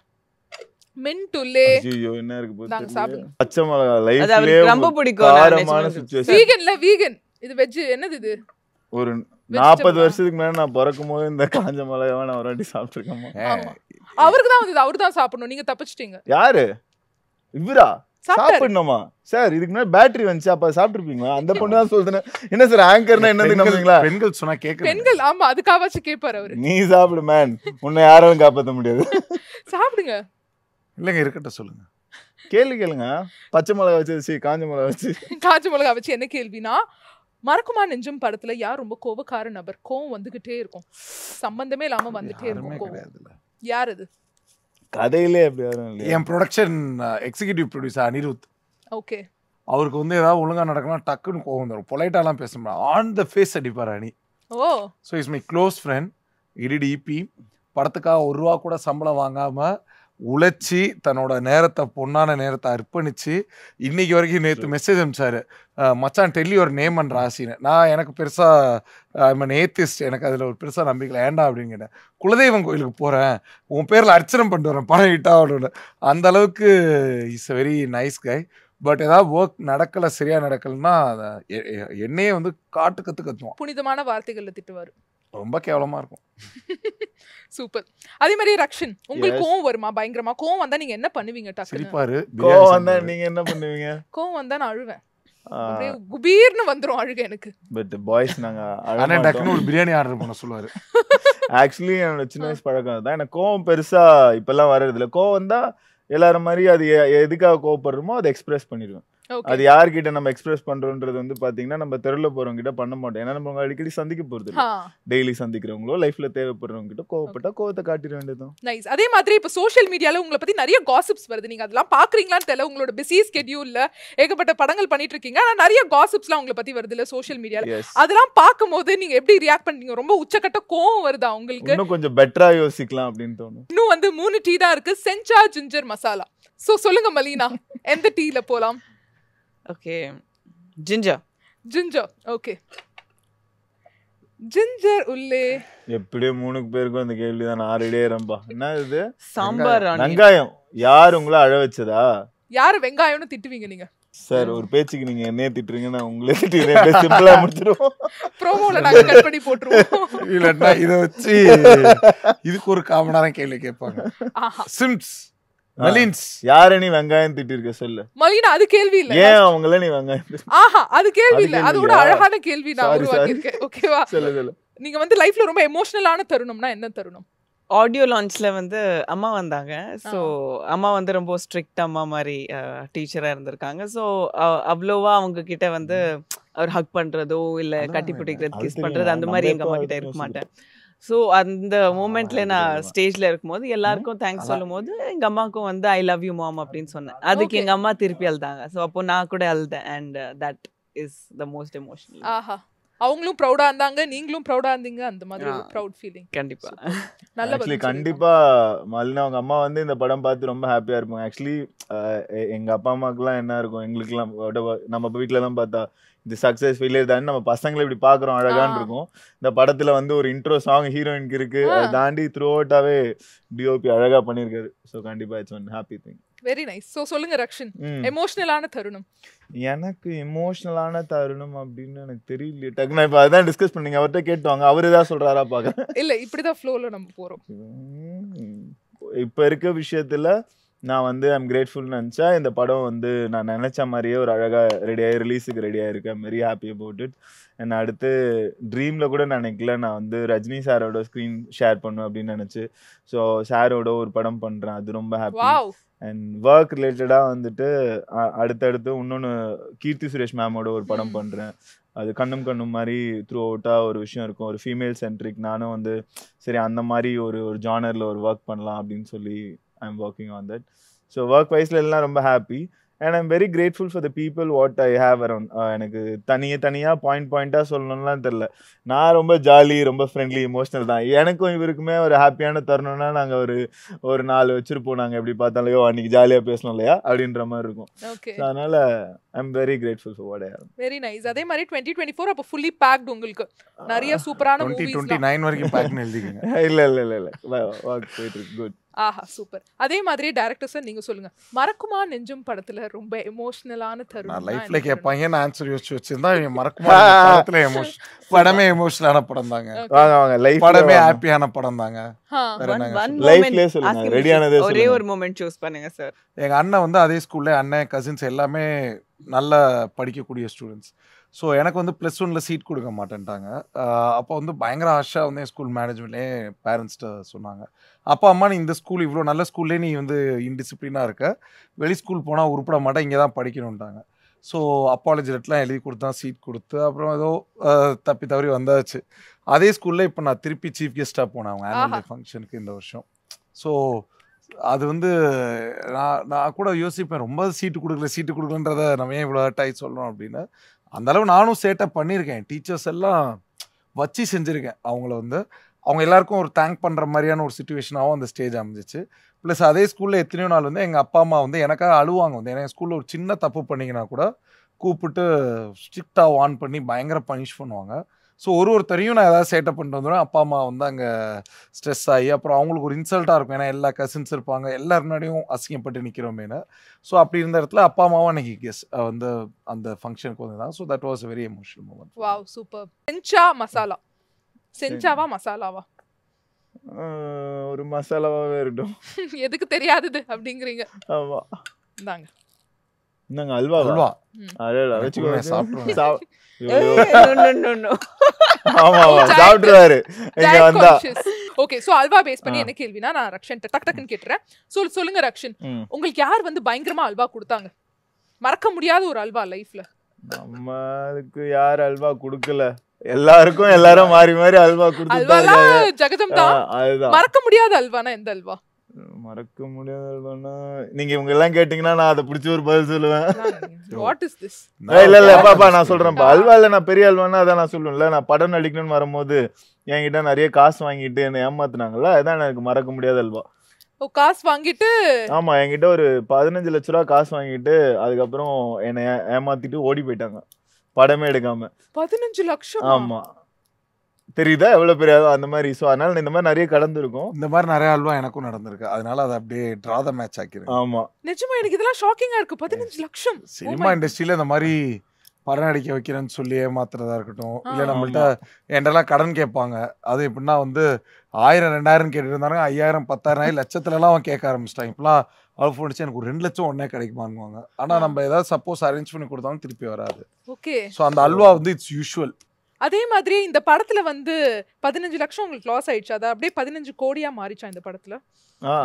மின்டுலே ஐயோ என்ன இருக்கு போது நாங்க சாப்பிடுங்க பச்சை மிளகாய் அவருக்கு ரொம்ப பிடிக்கும் காரமான சிச்சுவேஷன் வீகன்ல வீகன் இது வெஜ் என்னது இது ஒரு நாற்பது வருஷத்துக்கு மேல நான் பிறக்கும் போது இந்த காஞ்ச மிளகாவை நான் ஒரு வாட்டி சாப்பிட்டுருக்கேன் அவருக்கு தான் வந்து அவரு தான் சாப்பிடணும் நீங்க தப்பிச்சிட்டீங்க யாரு இவரா சாப்பிடணுமா சார் இதுக்கு முன்னாடி பேட்டரி வந்துச்சு அப்ப சாப்பிட்டுருப்பீங்களா அந்த பொண்ணு தான் சொல்றேன் என்ன சார் ஆங்கர்னா என்னது நம்புறீங்களா பெண்கள் சொன்னா கேட்க பெண்கள் ஆமா அதுக்காவாச்சு கேட்பாரு அவரு நீ சாப்பிடு மேன் உன்னை யாரும் காப்பாற்ற முடியாது சாப்பிடுங்க இல்லைங்க இருக்கட்டும் சொல்லுங்க கேள்வி கேளுங்க பச்சை மிளகா வச்சு காஞ்ச மிளகா வச்சு காஞ்ச மிளகா வச்சு என்ன கேள்வினா மறக்குமா நெஞ்சம் படத்துல யார் ரொம்ப கோபக்கார நபர் கோவம் வந்துகிட்டே இருக்கும் சம்பந்தமே இல்லாம வந்துட்டே இருக்கும் யார் அது கதையிலே அப்படி வரும் என் production executive producer Anirudh okay அவருக்கு வந்து ஏதாவது ஒழுங்காக நடக்கணும் டக்குன்னு கோவம் தரும் பொலைட்டாலாம் பேச முடியாது ஆன் த ஃபேஸ் அடிப்பார் அணி oh so is my close friend இடிடி இபி படத்துக்காக ஒரு ரூபா கூட சம்பளம் வாங்காமல் உழைச்சி தன்னோட நேரத்தை பொண்ணான நேரத்தை அர்ப்பணித்து இன்னைக்கு வரைக்கும் நேற்று மெசேஜ் அனுப்பிச்சாரு மச்சான் டெல்லி ஒரு நேம் அண்ட் ராசின்னு நான் எனக்கு பெருசாக ஐ மீன் ஏத்திஸ்ட் எனக்கு அதில் ஒரு பெருசாக நம்பிக்கை ஏண்டா அப்படின்னு கேட்டேன் குலதெய்வம் கோயிலுக்கு போகிறேன் உன் பேரில் அர்ச்சனை பண்ணிட்டு வரேன் பணம் ஹிட்டா அப்படின்னு அந்த அளவுக்கு இட்ஸ் வெரி நைஸ் கை பட் ஏதாவது ஒர்க் நடக்கலை சரியாக நடக்கலைன்னா என்னையே வந்து காட்டு கற்று கற்றுவோம் புனிதமான வார்த்தைகளில் திட்டுவார் ரொம்ப கேவலமாக இருக்கும் சூப்பர் அதே மாதிரி ரக்ஷன் உங்களுக்கு கோவம் வருமா பயங்கரமா கோவம் வந்தா நீங்க என்ன பண்ணுவீங்க சிரிப்பாரு கோவம் வந்தா நீங்க என்ன பண்ணுவீங்க கோவம் வந்தா நான் அழுவேன் குபீர்னு வந்துரும் அழுக எனக்கு பட் பாய்ஸ் நாங்க அழகா டக்குனு ஒரு பிரியாணி ஆர்டர் பண்ண சொல்லுவாரு ஆக்சுவலி என்னோட சின்ன வயசு பழக்கம் தான் எனக்கு கோவம் பெருசா இப்பெல்லாம் வர்றது இல்லை கோவம் வந்தா எல்லாரும் மாதிரி அது எதுக்காக கோவப்படுறோமோ அதை எக்ஸ்பிரஸ் பண்ணிடுவேன் அது யார்கிட்ட நம்ம எக்ஸ்பிரஸ் பண்றோன்றது வந்து பாத்தீங்கன்னா நம்ம தெருல போறவங்க கிட்ட பண்ண மாட்டோம் ஏன்னா நம்ம அடிக்கடி சந்திக்க போறது டெய்லி சந்திக்கிறவங்களோ லைஃப்ல தேவைப்படுறவங்க கிட்ட கோவப்பட்டா கோவத்தை காட்டிட வேண்டியதும் நைஸ் அதே மாதிரி இப்ப சோஷியல் மீடியால உங்களை பத்தி நிறைய காசிப்ஸ் வருது நீங்க அதெல்லாம் பாக்குறீங்களான்னு தெரியல உங்களோட பிஸி ஸ்கெடியூல்ல ஏகப்பட்ட படங்கள் பண்ணிட்டு இருக்கீங்க ஆனா நிறைய காசிப்ஸ்லாம் உங்களை பத்தி வருது இல்ல சோஷியல் மீடியால அதெல்லாம் போது நீங்க எப்படி ரியாக்ட் பண்ணீங்க ரொம்ப உச்சக்கட்ட கோவம் வருதா உங்களுக்கு இன்னும் கொஞ்சம் பெட்டரா யோசிக்கலாம் அப்படின்னு தோணும் இன்னும் வந்து மூணு டீ தான் இருக்கு செஞ்சா ஜிஞ்சர் மசாலா சோ சொல்லுங்க மலீனா எந்த டீல போலாம் Okay. Ginger. Ginger okay ginger உள்ளே எப்படியோ மூணுக்கு பேருக்கும் அந்த கேள்வி தான் ஆறிலே ரம்பா என்ன இது சாம்பார் வெங்காயம் யார் உங்களை அழ வச்சதா யார் வெங்காயம்னு திட்டுவீங்க நீங்க சார் ஒரு பேச்சுக்கு நீங்க என்ன திட்டுறீங்க நான் உங்களே திட்டுறேன் சிம்பிளா முடிச்சிருவோம் ப்ரோமோல நாங்க கட் பண்ணி போட்டுருவோம் இல்லன்னா இத வச்சு இதுக்கு ஒரு காமனான கேள்வி கேட்பாங்க சிம்ஸ் மலின்ஸ் நீ வெங்காயம் திட்டிருக்க சொல்லு அது கேள்வி அவங்கள நீ ஆஹா அது கேள்வி இல்ல அது கூட அழகான இருக்கேன் ஓகேவா சொல்லு நீங்க வந்து ரொம்ப எமோஷனலான தருணம்னா என்ன தருணம் ஆடியோ வந்து அம்மா வந்தாங்க அம்மா வந்து ரொம்ப ஸ்ட்ரிக்ட் அம்மா மாதிரி இருந்திருக்காங்க அவ்வளோவா அவங்க கிட்ட வந்து அவர் ஹக் பண்றதோ இல்ல கட்டி பிடிக்கிறது கிஸ் பண்றது அந்த மாதிரி எங்க அம்மா கிட்ட இருக்க மாட்டேன் ஸோ அந்த மூமெண்ட்ல நான் ஸ்டேஜ்ல இருக்கும்போது எல்லாருக்கும் தேங்க்ஸ் சொல்லும் போது எங்க அம்மாக்கும் வந்து ஐ லவ் யூ மாம் அப்படின்னு சொன்னேன் அதுக்கு எங்க அம்மா திருப்பி அழுதாங்க ஸோ அப்போ நான் கூட அழுதேன் and that is the most emotional ஆஹா அவங்களும் ப்ரௌடா இருந்தாங்க நீங்களும் ப்ரௌடா இருந்தீங்க அந்த மாதிரி ஒரு ப்ரௌட் ஃபீலிங் கண்டிப்பா நல்ல கண்டிப்பா மல்னா அவங்க அம்மா வந்து இந்த படம் பார்த்து ரொம்ப ஹாப்பியா இருப்பாங்க ஆக்சுவலி எங்க அப்பா அம்மாக்கெல்லாம் என்ன இருக்கும் எங்களுக்குலாம் நம்ம வீட்ல எல்லாம் பார்த்தா தி சக்ஸஸ் ஃபெயிலியர் தான் நம்ம பசங்களை இப்படி பார்க்குறோம் அழகான் இருக்கும் இந்த படத்தில் வந்து ஒரு இன்ட்ரோ சாங் ஹீரோயினுக்கு இருக்குது அதை தாண்டி த்ரூ அவுட்டாகவே டிஓபி அழகாக பண்ணியிருக்காரு ஸோ கண்டிப்பாக it's one happy thing very nice so சொல்லுங்க ரக்ஷன் எமோஷனலான தருணம் எனக்கு எமோஷனலான தருணம் அப்படின்னு எனக்கு தெரியல டக்குனா இப்போ அதான் டிஸ்கஸ் பண்ணீங்க அவர்கிட்ட கேட்டுவாங்க அவர் ஏதாவது சொல்றாரா பார்க்குறேன் இல்லை இப்படி தான் ஃப்ளோவில் நம்ம போகிறோம் இப்போ இருக்க விஷயத்தில் நான் வந்து ஐம் கிரேட்ஃபுல்னு நினச்சா இந்த படம் வந்து நான் நினச்ச மாதிரியே ஒரு அழகாக ரெடியாக ரிலீஸுக்கு ரெடியாக இருக்கேன் வெரி ஹாப்பி அபவுட் இட் நான் அடுத்து ட்ரீமில் கூட நினைக்கல நான் வந்து ரஜினி சாரோட ஸ்க்ரீன் ஷேர் பண்ணுவேன் அப்படின்னு நினச்சி ஸோ சாரோட ஒரு படம் பண்ணுறேன் அது ரொம்ப ஹாப்பி அண்ட் ஒர்க் ரிலேட்டடாக வந்துட்டு அடுத்தடுத்து இன்னொன்று கீர்த்தி சுரேஷ் மேமோட ஒரு படம் பண்ணுறேன் அது கண்ணும் கண்ணும் மாதிரி த்ரூ அவுட்டாக ஒரு விஷயம் இருக்கும் ஒரு ஃபீமேல் சென்ட்ரிக் நானும் வந்து சரி அந்த மாதிரி ஒரு ஒரு ஜானரில் ஒரு ஒர்க் பண்ணலாம் அப்படின்னு சொல்லி I am working on that so work வைஸ்ல எல்லாம் ரொம்ப happy and I'm very grateful for the people what I have around எனக்கு தனியாக தனியாக பாயிண்ட் பாயிண்ட்டாக சொல்லணும்லாம் தெரில நான் ரொம்ப ஜாலி ரொம்ப ஃப்ரெண்ட்லி இமோஷனல் தான் எனக்கும் இவருக்குமே ஒரு ஹாப்பியான தருணம்னா நாங்கள் ஒரு ஒரு நாலு வச்சுருப்போம் நாங்கள் எப்படி பார்த்தாலையோ அன்றைக்கி ஜாலியாக பேசணும் இல்லையா அப்படின்ற மாதிரி இருக்கும் ஸோ அதனால் I'm very grateful for what I have very nice அதே மாதிரி 2024 அப்ப ஃபுல்லி பேக்ட் உங்களுக்கு நிறைய சூப்பரான மூவிஸ் 2029 வரைக்கும் பேக்ட் எழுதிக்கங்க இல்ல இல்ல இல்ல இல்ல வாக் போயிட்டு இருக்கு குட் ஆஹா சூப்பர் அதே மாதிரி டைரக்டர் சார் நீங்க சொல்லுங்க மறக்குமா நெஞ்சும் படத்துல ரொம்ப எமோஷனலான தருணம் நான் லைஃப்ல கேட்பாங்கன்னு ஆன்சர் யோசிச்சு வச்சிருந்தா மறக்குமா படத்துல எமோஷன் படமே எமோஷனலான படம் தாங்க வாங்க வாங்க லைஃப் படமே ஹாப்பியான படம் தாங்க லைஃப்லயே சொல்லுங்க ரெடியானதே ஒரே ஒரு மொமெண்ட் சூஸ் பண்ணுங்க சார் எங்க அண்ணன் வந்து அதே ஸ்கூல்ல அண்ணன் கசின்ஸ் எல்லாமே நல்லா படிக்கக்கூடிய ஸ்டூடெண்ட்ஸ் ஸோ எனக்கு வந்து ப்ளஸ் ஒனில் சீட் கொடுக்க மாட்டேன்ட்டாங்க அப்போ வந்து பயங்கர ஆஷாக வந்து என் ஸ்கூல் மேனேஜ்மெண்ட்லேயே பேரண்ட்ஸ்கிட்ட சொன்னாங்க அப்பா அம்மா நீ இந்த ஸ்கூல் இவ்வளோ நல்ல ஸ்கூல்லே நீ வந்து இன்டிசிப்ளினாக இருக்க வெளி ஸ்கூல் போனால் உருப்பட மாட்டேன் இங்கே தான் படிக்கணுன்ட்டாங்க ஸோ அப்பாலஜி லெட்லாம் எழுதி கொடுத்தா சீட் கொடுத்து அப்புறம் ஏதோ தப்பி தவறி வந்தாச்சு அதே ஸ்கூலில் இப்போ நான் திருப்பி சீஃப் கெஸ்ட்டாக போனேன் அவங்க ஆனுவல் ஃபங்க்ஷனுக்கு இந்த வருஷம் ஸோ அது வந்து நான் நான் கூட யோசிப்பேன் ரொம்ப சீட்டு கொடுக்கல சீட்டு கொடுக்கலன்றத நம்ம ஏன் இவ்வளோ ஹர்ட் ஆகி சொல்கிறோம் அப்படின்னு அந்தளவு நானும் சேட்டப் பண்ணியிருக்கேன் டீச்சர்ஸ் எல்லாம் வச்சு செஞ்சுருக்கேன் அவங்கள வந்து அவங்க எல்லாருக்கும் ஒரு தேங்க் பண்ணுற மாதிரியான ஒரு சுச்சுவேஷனாகவும் அந்த ஸ்டேஜ் அமைஞ்சிச்சு ப்ளஸ் அதே ஸ்கூலில் எத்தனையோ நாள் வந்து எங்கள் அப்பா அம்மா வந்து எனக்காக அழுவாங்க வந்து ஏன்னா ஸ்கூலில் ஒரு சின்ன தப்பு பண்ணிங்கன்னா கூட கூப்பிட்டு ஸ்ட்ரிக்டாக ஆன் பண்ணி பயங்கர பனிஷ் பண்ணுவாங்க ஸோ ஒரு ஒருத்தரையும் நான் ஏதாவது சேட்டப் பண்ணிட்டு வந்துடுவேன் அப்பா அம்மா வந்து அங்கே ஸ்ட்ரெஸ் ஆகி அப்புறம் அவங்களுக்கு ஒரு இன்சல்ட்டாக இருக்கும் ஏன்னா எல்லா கசின்ஸ் இருப்பாங்க எல்லார் முன்னாடியும் அசிங்கப்பட்டு நிற்கிறோமேனு ஸோ அப்படி இருந்த இடத்துல அப்பா அம்மாவும் அன்னைக்கு கெஸ் வந்து அந்த ஃபங்க்ஷனுக்கு வந்து தான் so that was very emotional moment wow super செஞ்சா மசாலா செஞ்சாவா மசாலாவா ஒரு மசாலாவாகவே இருக்கட்டும் எதுக்கு தெரியாதது அப்படிங்கிறீங்க ஆமாம் இந்தாங்க இந்தாங்க அல்வா அல்வா சாப்பிடுறாரு ஓகே சோ அல்வா பேஸ் பண்ணி என்ன கேள்வினா நான் ரக்ஷன் டக் சொல் சொல்லுங்க ரக்ஷன் உங்களுக்கு வந்து பயங்கரமா அல்வா மறக்க முடியாத ஒரு அல்வா லைஃப்ல நம்மளுக்கு யார் அல்வா குடுக்கல எல்லாருக்கும் எல்லாரும் மாறி மாறி அல்வா குடுத்து மறக்க முடியாத அல்வானா எந்த அல்வா மறக்க முடியாத நீங்க இவங்க எல்லாம் கேட்டீங்கன்னா நான் அதை பிடிச்ச ஒரு பதில் சொல்லுவேன் வாட் இஸ் திஸ் இல்ல இல்ல பாப்பா நான் சொல்றேன்ப்பா அல்வால நான் பெரிய அல்வானா அதான் நான் சொல்லுவேன்ல நான் படம் நடிக்கணும்னு வரும்போது என்கிட்ட நிறைய காசு வாங்கிட்டு என்னை ஏமாத்துனாங்கல்ல அதான் எனக்கு மறக்க முடியாத அல்வா காசு வாங்கிட்டு ஆமா என்கிட்ட ஒரு பதினஞ்சு லட்ச ரூபா காசு வாங்கிட்டு அதுக்கப்புறம் என்னை ஏமாத்திட்டு ஓடி போயிட்டாங்க படமே எடுக்காம பதினஞ்சு லட்சம் ஆமா தெரியுதா எவ்வளோ பெரிய அந்த மாதிரி ஸோ அதனால இந்த மாதிரி நிறைய கலந்துருக்கும் இந்த மாதிரி நிறைய அல்வா எனக்கும் நடந்திருக்கு அதனால அதை அப்படியே ட்ராத மேட்ச் ஆக்கிருக்கேன் ஆமாம் நிஜமா எனக்கு இதெல்லாம் ஷாக்கிங்காக இருக்கு பதினஞ்சு லட்சம் oh சினிமா இண்டஸ்ட்ரியில் இந்த மாதிரி படம் அடிக்க வைக்கிறேன்னு சொல்லி ஏமாத்துறதா இருக்கட்டும் இல்லை நம்மள்ட்ட என்கிட்டலாம் கடன் கேட்பாங்க அது எப்படின்னா வந்து ஆயிரம் ரெண்டாயிரம் கேட்டு இருந்தாங்க ஐயாயிரம் பத்தாயிரம் லட்சத்துலலாம் அவன் கேட்க ஆரம்பிச்சிட்டான் இப்பெல்லாம் அவள் ஃபோன் எனக்கு ஒரு ரெண்டு லட்சம் உடனே கிடைக்குமாங்குவாங்க ஆனால் நம்ம ஏதாவது சப்போஸ் அரேஞ்ச் பண்ணி கொடுத்தாலும் திருப்பி வராது ஓகே ஸோ அந்த அல்வா வந்து இட்ஸ் யூஷுவல் அதே மாதிரி இந்த படத்துல வந்து பதினஞ்சு லட்சம் உங்களுக்கு லாஸ் ஆயிடுச்சு அதை அப்படியே பதினஞ்சு கோடியா மாறிச்சா இந்த படத்துல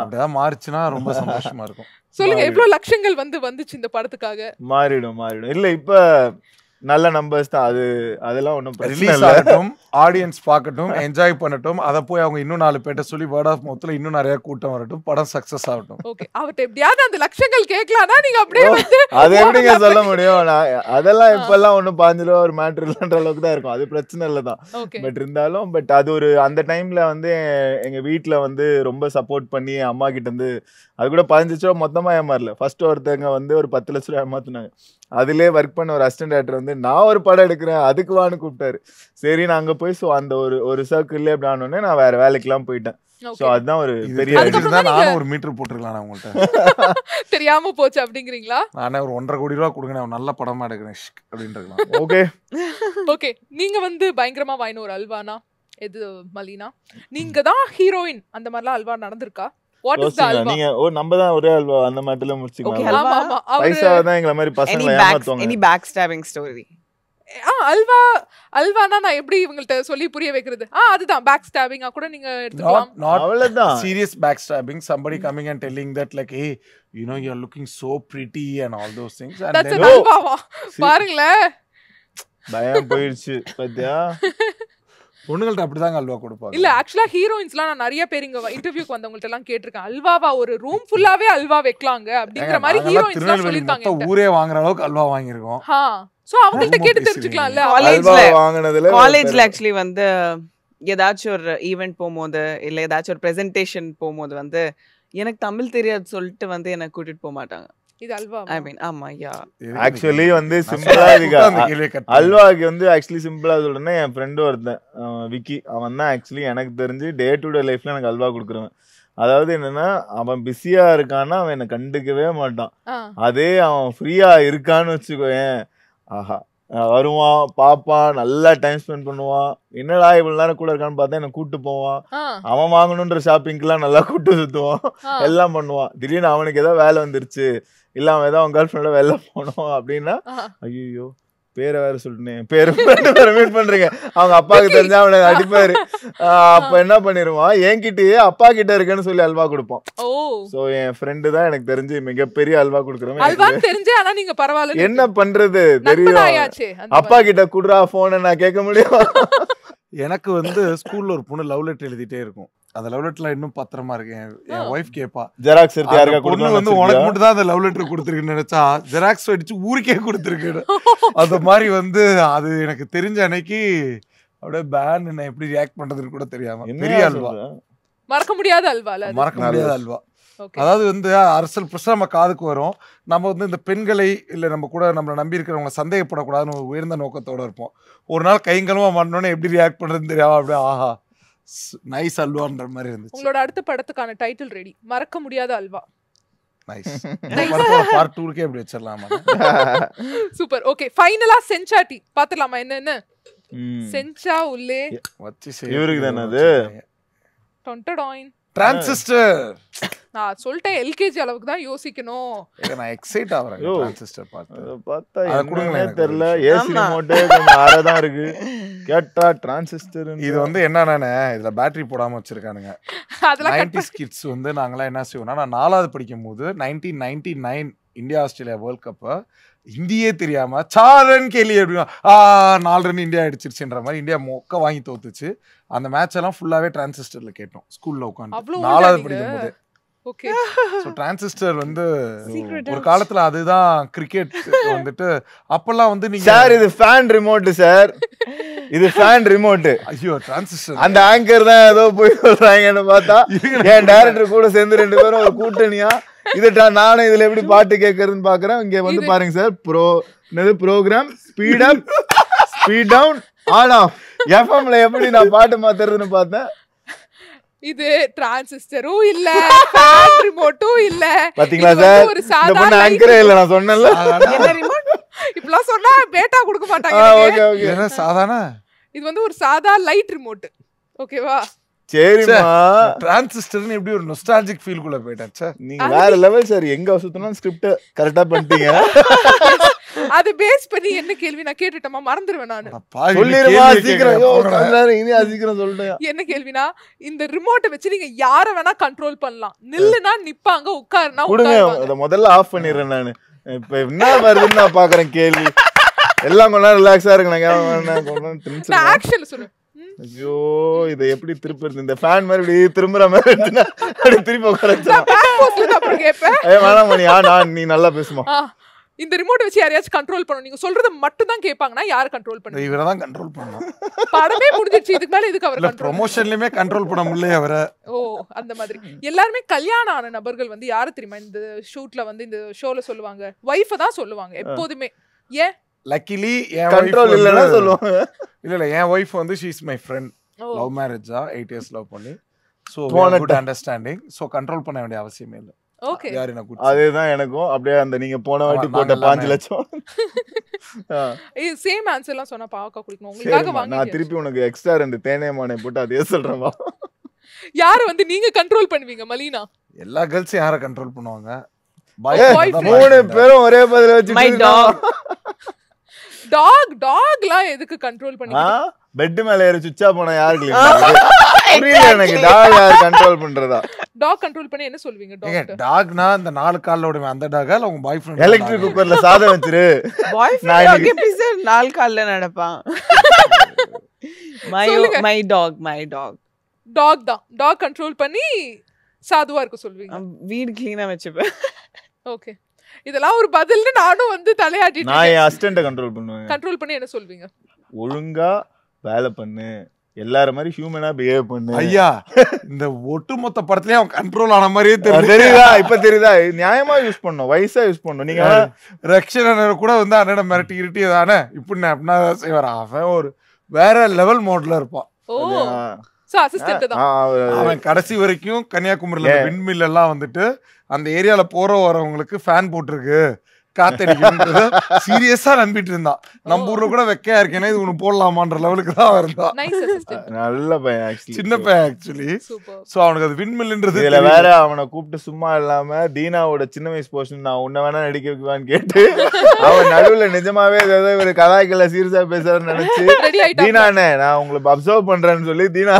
அப்படிதான் மாறிச்சுன்னா ரொம்ப சந்தோஷமா இருக்கும் சொல்லுங்க எவ்வளவு லட்சங்கள் வந்து வந்துச்சு இந்த படத்துக்காக மாறிடும் மாறிடும் இல்ல இப்ப நல்ல நம்பர்ஸ் தான் அது அதெல்லாம் ஒன்றும் ரிலீஸ் ஆகட்டும் ஆடியன்ஸ் பார்க்கட்டும் என்ஜாய் பண்ணட்டும் அதை போய் அவங்க இன்னும் நாலு பேர்ட்ட சொல்லி வேர்ட் ஆஃப் மவுத்தில் இன்னும் நிறைய கூட்டம் வரட்டும் படம் சக்ஸஸ் ஆகட்டும் ஓகே அவர்கிட்ட எப்படியாவது அந்த லட்சங்கள் கேட்கலாம் தான் நீங்கள் அப்படியே அது எப்படிங்க சொல்ல முடியும் நான் அதெல்லாம் இப்போல்லாம் ஒன்றும் பாஞ்சு ரூபா ஒரு மேட்ரு இல்லைன்ற அளவுக்கு தான் இருக்கும் அது பிரச்சனை இல்லை தான் பட் இருந்தாலும் பட் அது ஒரு அந்த டைமில் வந்து எங்கள் வீட்டில் வந்து ரொம்ப சப்போர்ட் பண்ணி அம்மா கிட்ட இருந்து அது கூட பதினஞ்சு ரூபா மொத்தமாக ஏமாறல ஃபர்ஸ்ட் ஒருத்தவங்க வந்து ஒரு பத்து லட்ச ரூபா ஏமாத்துனாங்க அதிலே ஒர்க் பண்ண ஒரு அசிஸ்டன்ட் டேரக்டர் வந்து நான் ஒரு படம் எடுக்கிறேன் அதுக்கு வான்னு கூப்பிட்டாரு சரி நான் அங்கே போய் ஸோ அந்த ஒரு ஒரு சர்க்கிள்லேயே அப்படி ஆனோடனே நான் வேற வேலைக்கெல்லாம் போயிட்டேன் ஸோ அதுதான் ஒரு பெரிய நானும் ஒரு மீட்டர் போட்டிருக்கலாம் உங்கள்கிட்ட தெரியாம போச்சு அப்படிங்கிறீங்களா நானே ஒரு ஒன்றரை கோடி ரூபா கொடுங்க நான் நல்ல படமா எடுக்கிறேன் அப்படின்றது ஓகே ஓகே நீங்க வந்து பயங்கரமா வாங்கின ஒரு அல்வானா எது மலினா நீங்க தான் ஹீரோயின் அந்த மாதிரிலாம் அல்வா நடந்திருக்கா நீங்க ஓ நம்ம தான் அல்வா அந்த ஆமா மாதிரி பேக் ஸ்டாபிங் அல்வா நான் எப்படி சொல்லி புரிய வைக்கிறது அதுதான் பேக் ஸ்டாபிங்கா கூட நீங்க எடுத்துக்கலாம் சீரியஸ் பேக் ஸ்டாபிங் பாருங்களே பயம் போயிடுச்சு பத்தியா பொண்ணுங்கள்ட்ட அப்படிதாங்க அல்வா கொடுப்பாங்க இல்ல ஆக்சுவலா ஹீரோயின்ஸ்லாம் நான் நிறைய பேர் இங்க இன்டர்வியூக்கு வந்தவங்கள்ட்ட எல்லாம் கேட்டிருக்கேன் அல்வாவா ஒரு ரூம் ஃபுல்லாவே அல்வா வைக்கலாங்க அப்படிங்கிற மாதிரி ஹீரோயின்ஸ்லாம் சொல்லிருக்காங்க ஊரே வாங்குற அளவுக்கு அல்வா வாங்கிருக்கோம் சோ அவங்கள்ட்ட கேட்டு தெரிஞ்சுக்கலாம்ல காலேஜ்ல வாங்குனதுல காலேஜ்ல ஆக்சுவலி வந்து ஏதாச்சும் ஒரு ஈவெண்ட் போகும்போது இல்ல ஏதாச்சும் ஒரு ப்ரெசன்டேஷன் போகும்போது வந்து எனக்கு தமிழ் தெரியாது சொல்லிட்டு வந்து என்னை கூட்டிட்டு போக மாட்டாங்க இது அல்வா ஐ மீன் ஆமா யா ஆக்சுவலி வந்து சிம்பிளா இதுக்கு அல்வாக்கு வந்து ஆக்சுவலி சிம்பிளா சொல்றேன்னா என் ஃப்ரெண்டு ஒருத்தன் விக்கி அவன் தான் ஆக்சுவலி எனக்கு தெரிஞ்சு டே டு டே லைஃப்ல எனக்கு அல்வா கொடுக்குறவன் அதாவது என்னன்னா அவன் பிஸியா இருக்கான்னா அவன் என்ன கண்டுக்கவே மாட்டான் அதே அவன் ஃப்ரீயா இருக்கான்னு வச்சுக்கோயேன் ஆஹா வருவான் பாப்பான் நல்லா டைம் ஸ்பெண்ட் பண்ணுவான் என்னடா இவ்வளவு நேரம் கூட இருக்கான்னு பார்த்தா என்ன கூட்டு போவான் அவன் வாங்கணுன்ற ஷாப்பிங்க்கெல்லாம் நல்லா கூட்டு சுத்துவான் எல்லாம் பண்ணுவான் திடீர்னு அவனுக்கு ஏதாவது வேலை வந்துருச்சு இல்லாம அவன் ஏதாவது கேர்ள் ஃப்ரெண்டோட வெளில போனோம் அப்படின்னா ஐயோ பேரை வேற சொல்லிட்டேன் பேரு மீட் பண்றீங்க அவங்க அப்பாவுக்கு தெரிஞ்சா அவனுக்கு அடிப்பாரு அப்ப என்ன பண்ணிருவான் என்கிட்ட அப்பா கிட்ட இருக்குன்னு சொல்லி அல்வா கொடுப்போம் சோ என் ஃப்ரெண்டு தான் எனக்கு தெரிஞ்சு மிகப்பெரிய அல்வா கொடுக்குறவன் தெரிஞ்சு ஆனா நீங்க பரவாயில்ல என்ன பண்றது தெரியும் அப்பா கிட்ட குடுறா போன நான் கேட்க முடியும் எனக்கு வந்து ஸ்கூல்ல ஒரு பொண்ணு லவ் லெட்டர் எழுதிட்டே இருக்கும் அந்த லவ் லெட்டர்லாம் இன்னும் பத்திரமா இருக்கேன் என் ஒய்ஃப் கேப்பா ஜெராக்ஸ் இருக்கு யாருக்கா பொண்ணு வந்து உனக்கு மட்டும் தான் அந்த லவ் லெட்டர் கொடுத்துருக்குன்னு நினைச்சா ஜெராக்ஸ் அடிச்சு ஊருக்கே கொடுத்துருக்கு அந்த மாதிரி வந்து அது எனக்கு தெரிஞ்ச அன்னைக்கு அப்படியே பேன் என்ன எப்படி ரியாக்ட் பண்றதுன்னு கூட தெரியாம பெரிய அல்வா மறக்க முடியாத அல்வா மறக்க முடியாத அல்வா அதாவது வந்து அரசல் பிரச்சனை நம்ம காதுக்கு வரும் நம்ம வந்து இந்த பெண்களை இல்லை நம்ம கூட நம்மளை நம்பி இருக்கிறவங்க சந்தேகப்படக்கூடாதுன்னு உயர்ந்த நோக்கத்தோடு இருப்போம் ஒரு நாள் கைங்களும் மண்ணோன்னு எப்படி ரியாக்ட் பண்ணுறதுன்னு தெரியாமல் அப்படியே ஆஹா நைஸ் அல்வான்ற மாதிரி இருந்துச்சு உங்களோட அடுத்த படத்துக்கான டைட்டில் ரெடி மறக்க முடியாத அல்வா நைஸ் பார்ட் 2 வச்சிரலாமா சூப்பர் ஓகே ஃபைனலா செஞ்சாட்டி பாத்துலாமா என்னன்னு செஞ்சா உள்ளே வச்சி இவருக்கு தானே அது டொண்டடாயின் டிரான்சிஸ்டர் நான் சொல்லிட்டேன் எல்கேஜி அளவுக்கு தான் யோசிக்கணும் நான் எக்ஸைட் ஆகிறேன் டிரான்சிஸ்டர் பார்த்து பார்த்தா கொடுங்களே தெரியல ஏசி ரிமோட் கொஞ்சம் தான் இருக்கு கேட்டா டிரான்சிஸ்டர் இது வந்து என்னன்னா இதுல பேட்டரி போடாம வச்சிருக்கானுங்க நைன்டிஸ் கிட்ஸ் வந்து நாங்களாம் என்ன செய்வோம்னா நான் நாலாவது படிக்கும் போது nineteen ninety nine India Australia world கப்பை இந்தியே தெரியாம சாரன் ரன் கேலி அப்படின்னா நாலு ரன் இந்தியா அடிச்சிருச்சுன்ற மாதிரி இந்தியா மொக்க வாங்கி தோத்துச்சு அந்த மேட்ச் எல்லாம் ஃபுல்லாவே டிரான்சிஸ்டர்ல கேட்டோம் ஸ்கூல்ல உட்காந்து நாலாவது படிக்கும் போது டிரான்சிஸ்டர் வந்து ஒரு காலத்துல அதுதான் கிரிக்கெட் வந்துட்டு அப்பெல்லாம் வந்து நீங்க சார் இது ஃபேன் ரிமோட் சார் இது ஃபேன் ரிமோட் ஐயோ டிரான்சிஸ்டர் அந்த ஆங்கர் தான் ஏதோ போய் சொல்றாங்கன்னு பார்த்தா என் டேரக்டர் கூட சேர்ந்து ரெண்டு பேரும் ஒரு கூட்டணியா இதுடா நானும் இதுல எப்படி பாட்டு கேட்கறதுன்னு பாக்குறேன் இங்க வந்து பாருங்க சார் ப்ரோ என்னது program speed up speed down on off எஃப்எம்ல எப்படி நான் பாட்டு மாத்துறதுன்னு பார்த்தேன் இது டிரான்சிஸ்டரும் இல்ல ரிமோட்டும் இல்ல பாத்தீங்களா சார் ஒரு சாதாரண ஆங்கரே இல்ல நான் சொன்னேன்ல இப்பலாம் சொன்னா பேட்டா கொடுக்க மாட்டாங்க ஓகே ஓகே சாதாரண இது வந்து ஒரு சாதா லைட் ரிமோட் ஓகேவா சரிம்மா டிரான்சிஸ்டர்னு எப்படி ஒரு ஃபீல் குள்ள நீங்க வேற லெவல் சார் எங்க கரெக்டா பண்ணிட்டீங்க பேஸ் பண்ணி என்ன கேள்வி நான் நான் சீக்கிரம் சீக்கிரம் என்ன இந்த வச்சு நீங்க யார வேணா கண்ட்ரோல் பண்ணலாம் நிப்பாங்க முதல்ல ஆஃப் இப்ப என்ன வருதுன்னு நான் பாக்குறேன் கேள்வி எல்லாம் கொஞ்ச நேரம் ரிலாக்ஸா இருக்கு ஐயோ இதை எப்படி திருப்பி இந்த ஃபேன் மாதிரி இப்படி திரும்புற மாதிரி அப்படி திருப்பி உட்கார வேணாம் மணியா நான் நீ நல்லா பேசுமா இந்த ரிமோட் வச்சு யாரையாச்சும் கண்ட்ரோல் பண்ணணும் நீங்க சொல்றத மட்டும் தான் கேட்பாங்கன்னா யார் கண்ட்ரோல் பண்ணுங்க இவரை தான் கண்ட்ரோல் பண்ணும் படமே முடிஞ்சிச்சு இதுக்கு மேல இதுக்கு அவர் ப்ரொமோஷன்லயுமே கண்ட்ரோல் பண்ண முடியல அவரை ஓ அந்த மாதிரி எல்லாருமே கல்யாணம் ஆன நபர்கள் வந்து யாரு தெரியுமா இந்த ஷூட்ல வந்து இந்த ஷோல சொல்லுவாங்க ஒய்ஃபை தான் சொல்லுவாங்க எப்போதுமே ஏன் லக்கிலி என் கண்ட்ரோல் இல்லைன்னா சொல்லுவாங்க இல்லை இல்லை என் ஒய்ஃப் வந்து she is my friend love மேரேஜா எயிட் இயர்ஸ் லவ் பண்ணி so good understanding so control பண்ண வேண்டிய அவசியமே இல்லை ஓகே யார் என்ன அதுதான் எனக்கும் அப்படியே அந்த நீங்க போன வாட்டி போட்ட பாஞ்சு லட்சம் இது சேம் ஆன்சர் எல்லாம் சொன்னா பாவக்கா குடிக்கணும் உங்களுக்காக வாங்க நான் திருப்பி உனக்கு எக்ஸ்ட்ரா ரெண்டு தேனே மானை போட்டு அதே சொல்றேன் வா யார் வந்து நீங்க கண்ட்ரோல் பண்ணுவீங்க மலீனா எல்லா கேர்ள்ஸ் யார கண்ட்ரோல் பண்ணுவாங்க மூணு பேரும் ஒரே பதில வச்சுட்டு டாக் டாக்லாம் எதுக்கு கண்ட்ரோல் பண்ணி பெட் மேல ஏறி சுச்சா போனா யாருக்கு புரியல எனக்கு டாக் யார் கண்ட்ரோல் பண்றதா டாக் கண்ட்ரோல் பண்ணி என்ன சொல்வீங்க டாக் டாக்னா அந்த நாலு கால்ல ஓடுவேன் அந்த டாக் இல்ல உங்க பாய் ஃப்ரெண்ட் எலக்ட்ரிக் குக்கர்ல சாதம் வச்சிரு பாய் ஃப்ரெண்ட் எப்படி சார் நாலு கால்ல நடப்பான் my my dog my dog dog தான் டாக் கண்ட்ரோல் பண்ணி சாதுவா இருக்க சொல்வீங்க வீடு கிளீனா வச்சுப்பேன் ஓகே இதெல்லாம் ஒரு பதில்னு நானும் வந்து தலையாட்டி நான் என் அசிஸ்டண்ட்டை கண்ட்ரோல் பண்ணுவேன் கண்ட்ரோல் பண்ணி என்ன சொல்வீங்க ஒழுங்கா வேலை பண்ணு எல்லாரும் மாதிரி ஹியூமனா பிஹேவ் பண்ணு ஐயா இந்த ஒட்டுமொத்த படத்துலயே அவன் கண்ட்ரோல் ஆன மாதிரியே தெரியும் தெரியுதா இப்ப தெரியுதா நியாயமா யூஸ் பண்ணும் வயசா யூஸ் பண்ணும் நீங்க ரக்ஷன் கூட வந்து அண்ணன் மிரட்டி கிரட்டி தானே இப்படி அப்படின்னா செய்வார் அவன் ஒரு வேற லெவல் மோட்ல இருப்பான் சோ அசிஸ்டன்ட் தான் அவன் கடைசி வரைக்கும் கன்னியாகுமரியில விண்மில் எல்லாம் வந்துட்டு அந்த ஏரியால போற வரவங்களுக்கு ஃபேன் போட்டிருக்கு காத்தடிக்கணும்ன்றத சீரியஸா நம்பிட்டு இருந்தான் நம்ம கூட வெக்கையா இது போடலாமான்ற லெவலுக்கு தான் இருந்தான் நல்ல பையன் ஆக்சுவலி சோ அவனுக்கு அது வேற அவனை கூப்பிட்டு சும்மா இல்லாம தீனாவோட சின்ன வயசு போர்ஷன் நான் நடிக்க வைக்குவான்னு கேட்டு அவன் நிஜமாவே ஒரு நான் அப்சர்வ் பண்றேன்னு சொல்லி தீனா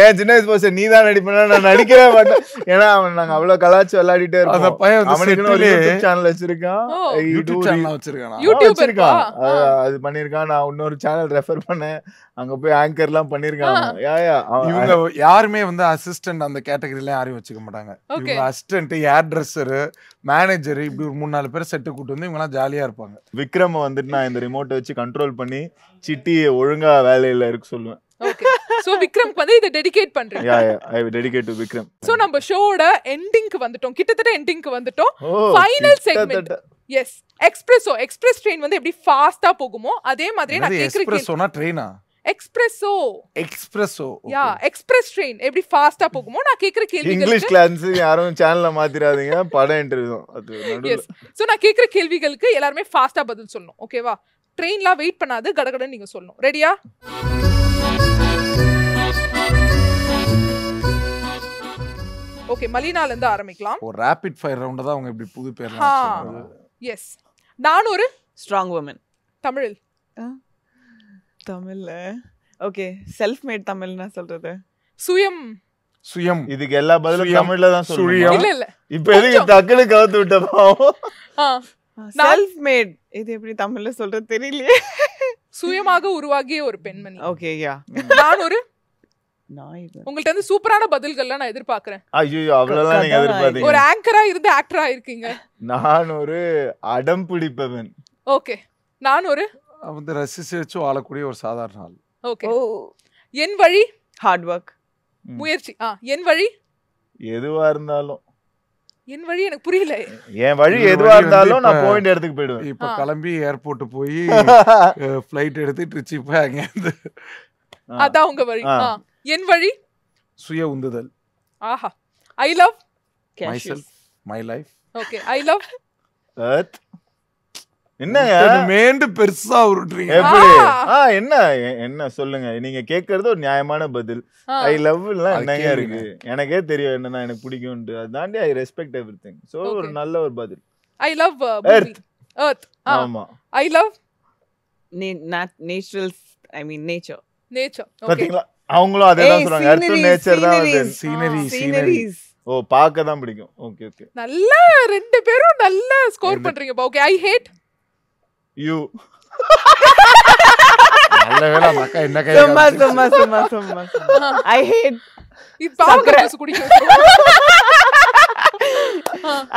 ஏன் சின்ன வயசு போர்ஷன் நடிப்பேன்னா நான் நடிக்கவே மாட்டேன் ஏன்னா அவன் விளையாடிட்டே சேனல் Oh. யூடியூப் சேனல் வச்சிருக்கான் வச்சிருக்கான் அது பண்ணிருக்கான் நான் இன்னொரு சேனல் ரெஃபர் பண்ணேன் அங்க போய் ஆங்கர் எல்லாம் பண்ணிருக்காங்க இவங்க யாருமே வந்து அசிஸ்டன்ட் அந்த கேட்டகரியில யாரையும் வச்சுக்க மாட்டாங்க இவங்க அசிஸ்டன்ட் ஹேர் ட்ரெஸ்ஸர் மேனேஜர் இப்படி ஒரு மூணு நாலு பேர் செட்டு கூட்டு வந்து இவங்கலாம் ஜாலியா இருப்பாங்க விக்ரம் வந்துட்டு நான் இந்த ரிமோட்டை வச்சு கண்ட்ரோல் பண்ணி சிட்டியை ஒழுங்கா வேலையில இருக்க சொல்லுவேன் சோ விக்ரம் வந்து இத டெடிகேட் பண்றேன் டெடிகேட் விக்ரம் சோ நம்ம ஷோட எண்டிங்க்கு வந்துட்டோம் கிட்டத்தட்ட எண்டிங்க்கு வந்துட்டோம் oh, எஸ் எக்ஸ்பிரஸோ எக்ஸ்பிரஸ் ட்ரெயின் வந்து எப்படி ஃபாஸ்டா போகுமோ அதே மாதிரி நான் எக்ஸ்பிரஸோனா ட்ரெயினா எக்ஸ்பிரஸோ எக்ஸ்பிரஸோ யா எக்ஸ்பிரஸ் ட்ரெயின் எப்படி ஃபாஸ்டா போகுமோ நான் கேக்குற கேள்வி இங்கிலீஷ் கிளாஸ் யாரும் சேனல்ல மாத்திராதீங்க படம் இன்டர்வியூ அது எஸ் சோ நான் கேக்குற கேள்விகளுக்கு எல்லாரும் ஃபாஸ்டா பதில் சொல்லணும் ஓகேவா ட்ரெயின்லாம் வெயிட் பண்ணாது கடகடன்னு நீங்க சொல்லணும் ரெடியா ஓகே மலினால இருந்து ஆரம்பிக்கலாம் ஒரு ரேபிட் ஃபயர் ரவுண்ட் தான் அவங்க இப்படி புது பேர்லாம் எஸ் நான் ஒரு ஸ்ட்ராங் உமன் தமிழில் தமிழ்ல ஓகே செல்ஃப் மேட் தமிழ்னா சொல்றது சுயம் சுயம் இதுக்கு எல்லா பதிலும் தமிழ்ல தான் சுழியம் இல்ல இல்ல இப்போ எதுக்கு டக்குனு கவுத்து விட்ட பாவம் செல்ஃப் மேட் இது எப்படி தமிழ்ல சொல்றது தெரியலையே சுயமாக உருவாகிய ஒரு பெண்மணி ஓகே யா நான் ஒரு உங்கள்ட்ட இருந்து சூப்பரான பதில்கள்லாம் நான் எதிர்பார்க்கறேன் ஐயோ அவ்வளவுதான் நீங்க எதிர்பார்த்தீங்க ஒரு ஆங்கரா இருந்து ஆக்டரா இருக்கீங்க நான் ஒரு அடம் பிடிப்பவன் ஓகே நான் ஒரு வந்து ரசிச்சு ஆளக்கூடிய ஒரு சாதாரண ஆள் ஓகே என் வழி ஹார்ட் ஒர்க் முயற்சி ஆ என் வழி எதுவா இருந்தாலும் என் வழி எனக்கு புரியல என் வழி எதுவா இருந்தாலும் நான் போயிண்ட் இடத்துக்கு போயிடுவேன் இப்ப கிளம்பி ஏர்போர்ட் போய் ஃப்ளைட் எடுத்து ட்ரிச்சி போய் அங்க அதான் உங்க வழி என் வழி சுய உந்துதல் ஆஹா I love my life okay I love earth மேண்டு பெருசா உருட்டுறீங்க எப்படி என்ன என்ன சொல்லுங்க நீங்க கேக்குறது ஒரு நியாயமான பதில் ஐ லவ் எல்லாம் என்னங்க இருக்கு எனக்கே தெரியும் என்னன்னா எனக்கு பிடிக்கும்ட்டு அதாண்டி ஐ ரெஸ்பெக்ட் எவ்ரிதிங் சோ ஒரு நல்ல ஒரு பதில் ஐ லவ் எர்த் எர்த் ஆமா I love natural I mean nature nature பாத்தீங்களா அவங்களும் அதே தான் சொல்றாங்க எர்த் நேச்சர் தான் அது சீனரி சீனரிஸ் ஓ பார்க்க தான் பிடிக்கும் ஓகே ஓகே நல்ல ரெண்டு பேரும் நல்ல ஸ்கோர் பண்றீங்க ஓகே ஐ ஹேட் யூ நல்ல வேளை மக்கா என்ன கை சும்மா சும்மா சும்மா சும்மா ஐ ஹேட் இது பாவக்கரை குடிக்கும்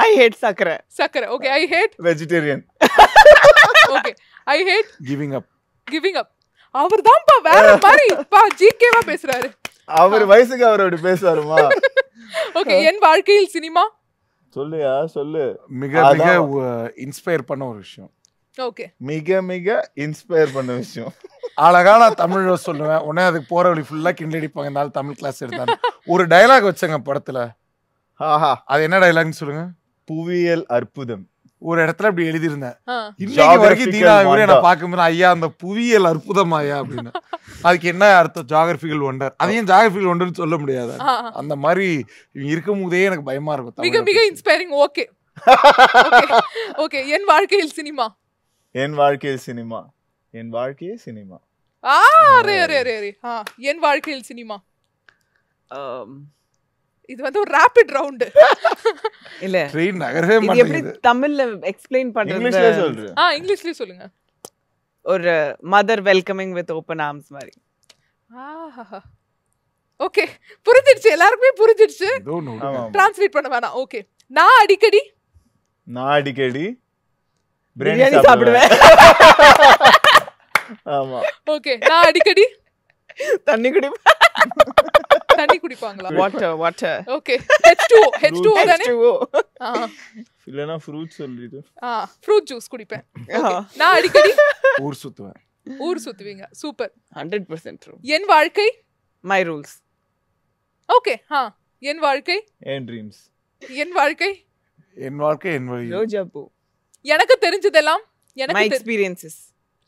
ஐ ஹேட் சக்கரை சக்கரை okay I hate vegetarian okay I hate giving up giving up அவர் தான்ப்பா வேற மாதிரி ஜிகேவா பேசுறாரு அவர் வயசுக்கு அவர் அப்படி பேசுவாருமா ஓகே என் வாழ்க்கையில் சினிமா சொல்லுயா சொல்லு மிக மிக இன்ஸ்பயர் பண்ண ஒரு விஷயம் ஓகே மிக மிக இன்ஸ்பயர் பண்ண விஷயம் அழகான தமிழ்ல சொல்லுவேன் உடனே அதுக்கு போற வழி ஃபுல்லா கிண்டடிப்பாங்க இருந்தாலும் தமிழ் கிளாஸ் எடுத்தாங்க ஒரு டைலாக் வச்சாங்க படத்துல ஆஹா அது என்ன டைலாக்னு சொல்லுங்க புவியியல் அற்புதம் ஒரு இடத்துல அப்படி எழுதியிருந்தேன் இன்னைக்கு நான் ஐயா அந்த புவியியல் அற்புதம் ஐயா அப்படின்னு அதுக்கு என்ன அர்த்தம் ஜாகிரபிகள் ஒண்டர் அதையும் ஜாகிரபிகள் ஒண்டர்னு சொல்ல முடியாது அந்த மாதிரி இருக்கும் போதே எனக்கு பயமா இருக்கும் மிக மிக இன்ஸ்பைரிங் ஓகே ஓகே என் வாழ்க்கையில் சினிமா என் வாழ்க்கையில் சினிமா என் வாழ்க்கையே சினிமா ஆ அரே அரே அரே அரே என் வாழ்க்கையில் சினிமா இது வந்து ஒரு ரேபிட் ரவுண்டு இல்ல ட்ரெயின் நகரவே மாட்டேங்குது தமிழ்ல எக்ஸ்பிளைன் பண்றது இங்கிலீஷ்ல சொல்றேன் ஆ இங்கிலீஷ்ல சொல்லுங்க ஒரு mother welcoming with open arms மாதிரி ஆஹா ஓகே புரிஞ்சிடுச்சு எல்லாருக்குமே புரிஞ்சிடுச்சு டிரான்ஸ்லேட் பண்ண வேணாம் ஓகே நான் அடிக்கடி நான் அடிக்கடி பிரியாணி சாப்பிடுவேன் ஆமா ஓகே நான் அடிக்கடி தண்ணி குடிப்பேன் தண்ணி குடிப்பாங்களா water water okay H2O H2O தானே H2O இல்லனா ஃப்ரூட் சொல்லிடு ஆ ஃப்ரூட் ஜூஸ் குடிப்பேன் நான் அடிக்கடி ஊர் சுத்துவேன் ஊர் சுத்துவீங்க சூப்பர் 100% ட்ரூ என் வாழ்க்கை மை ரூல்ஸ் ஓகே ஹா என் வாழ்க்கை என் ட்ரீம்ஸ் என் வாழ்க்கை என் வாழ்க்கை என் வழி ரோஜா பூ எனக்கு தெரிஞ்சதெல்லாம் எனக்கு எக்ஸ்பீரியன்சஸ்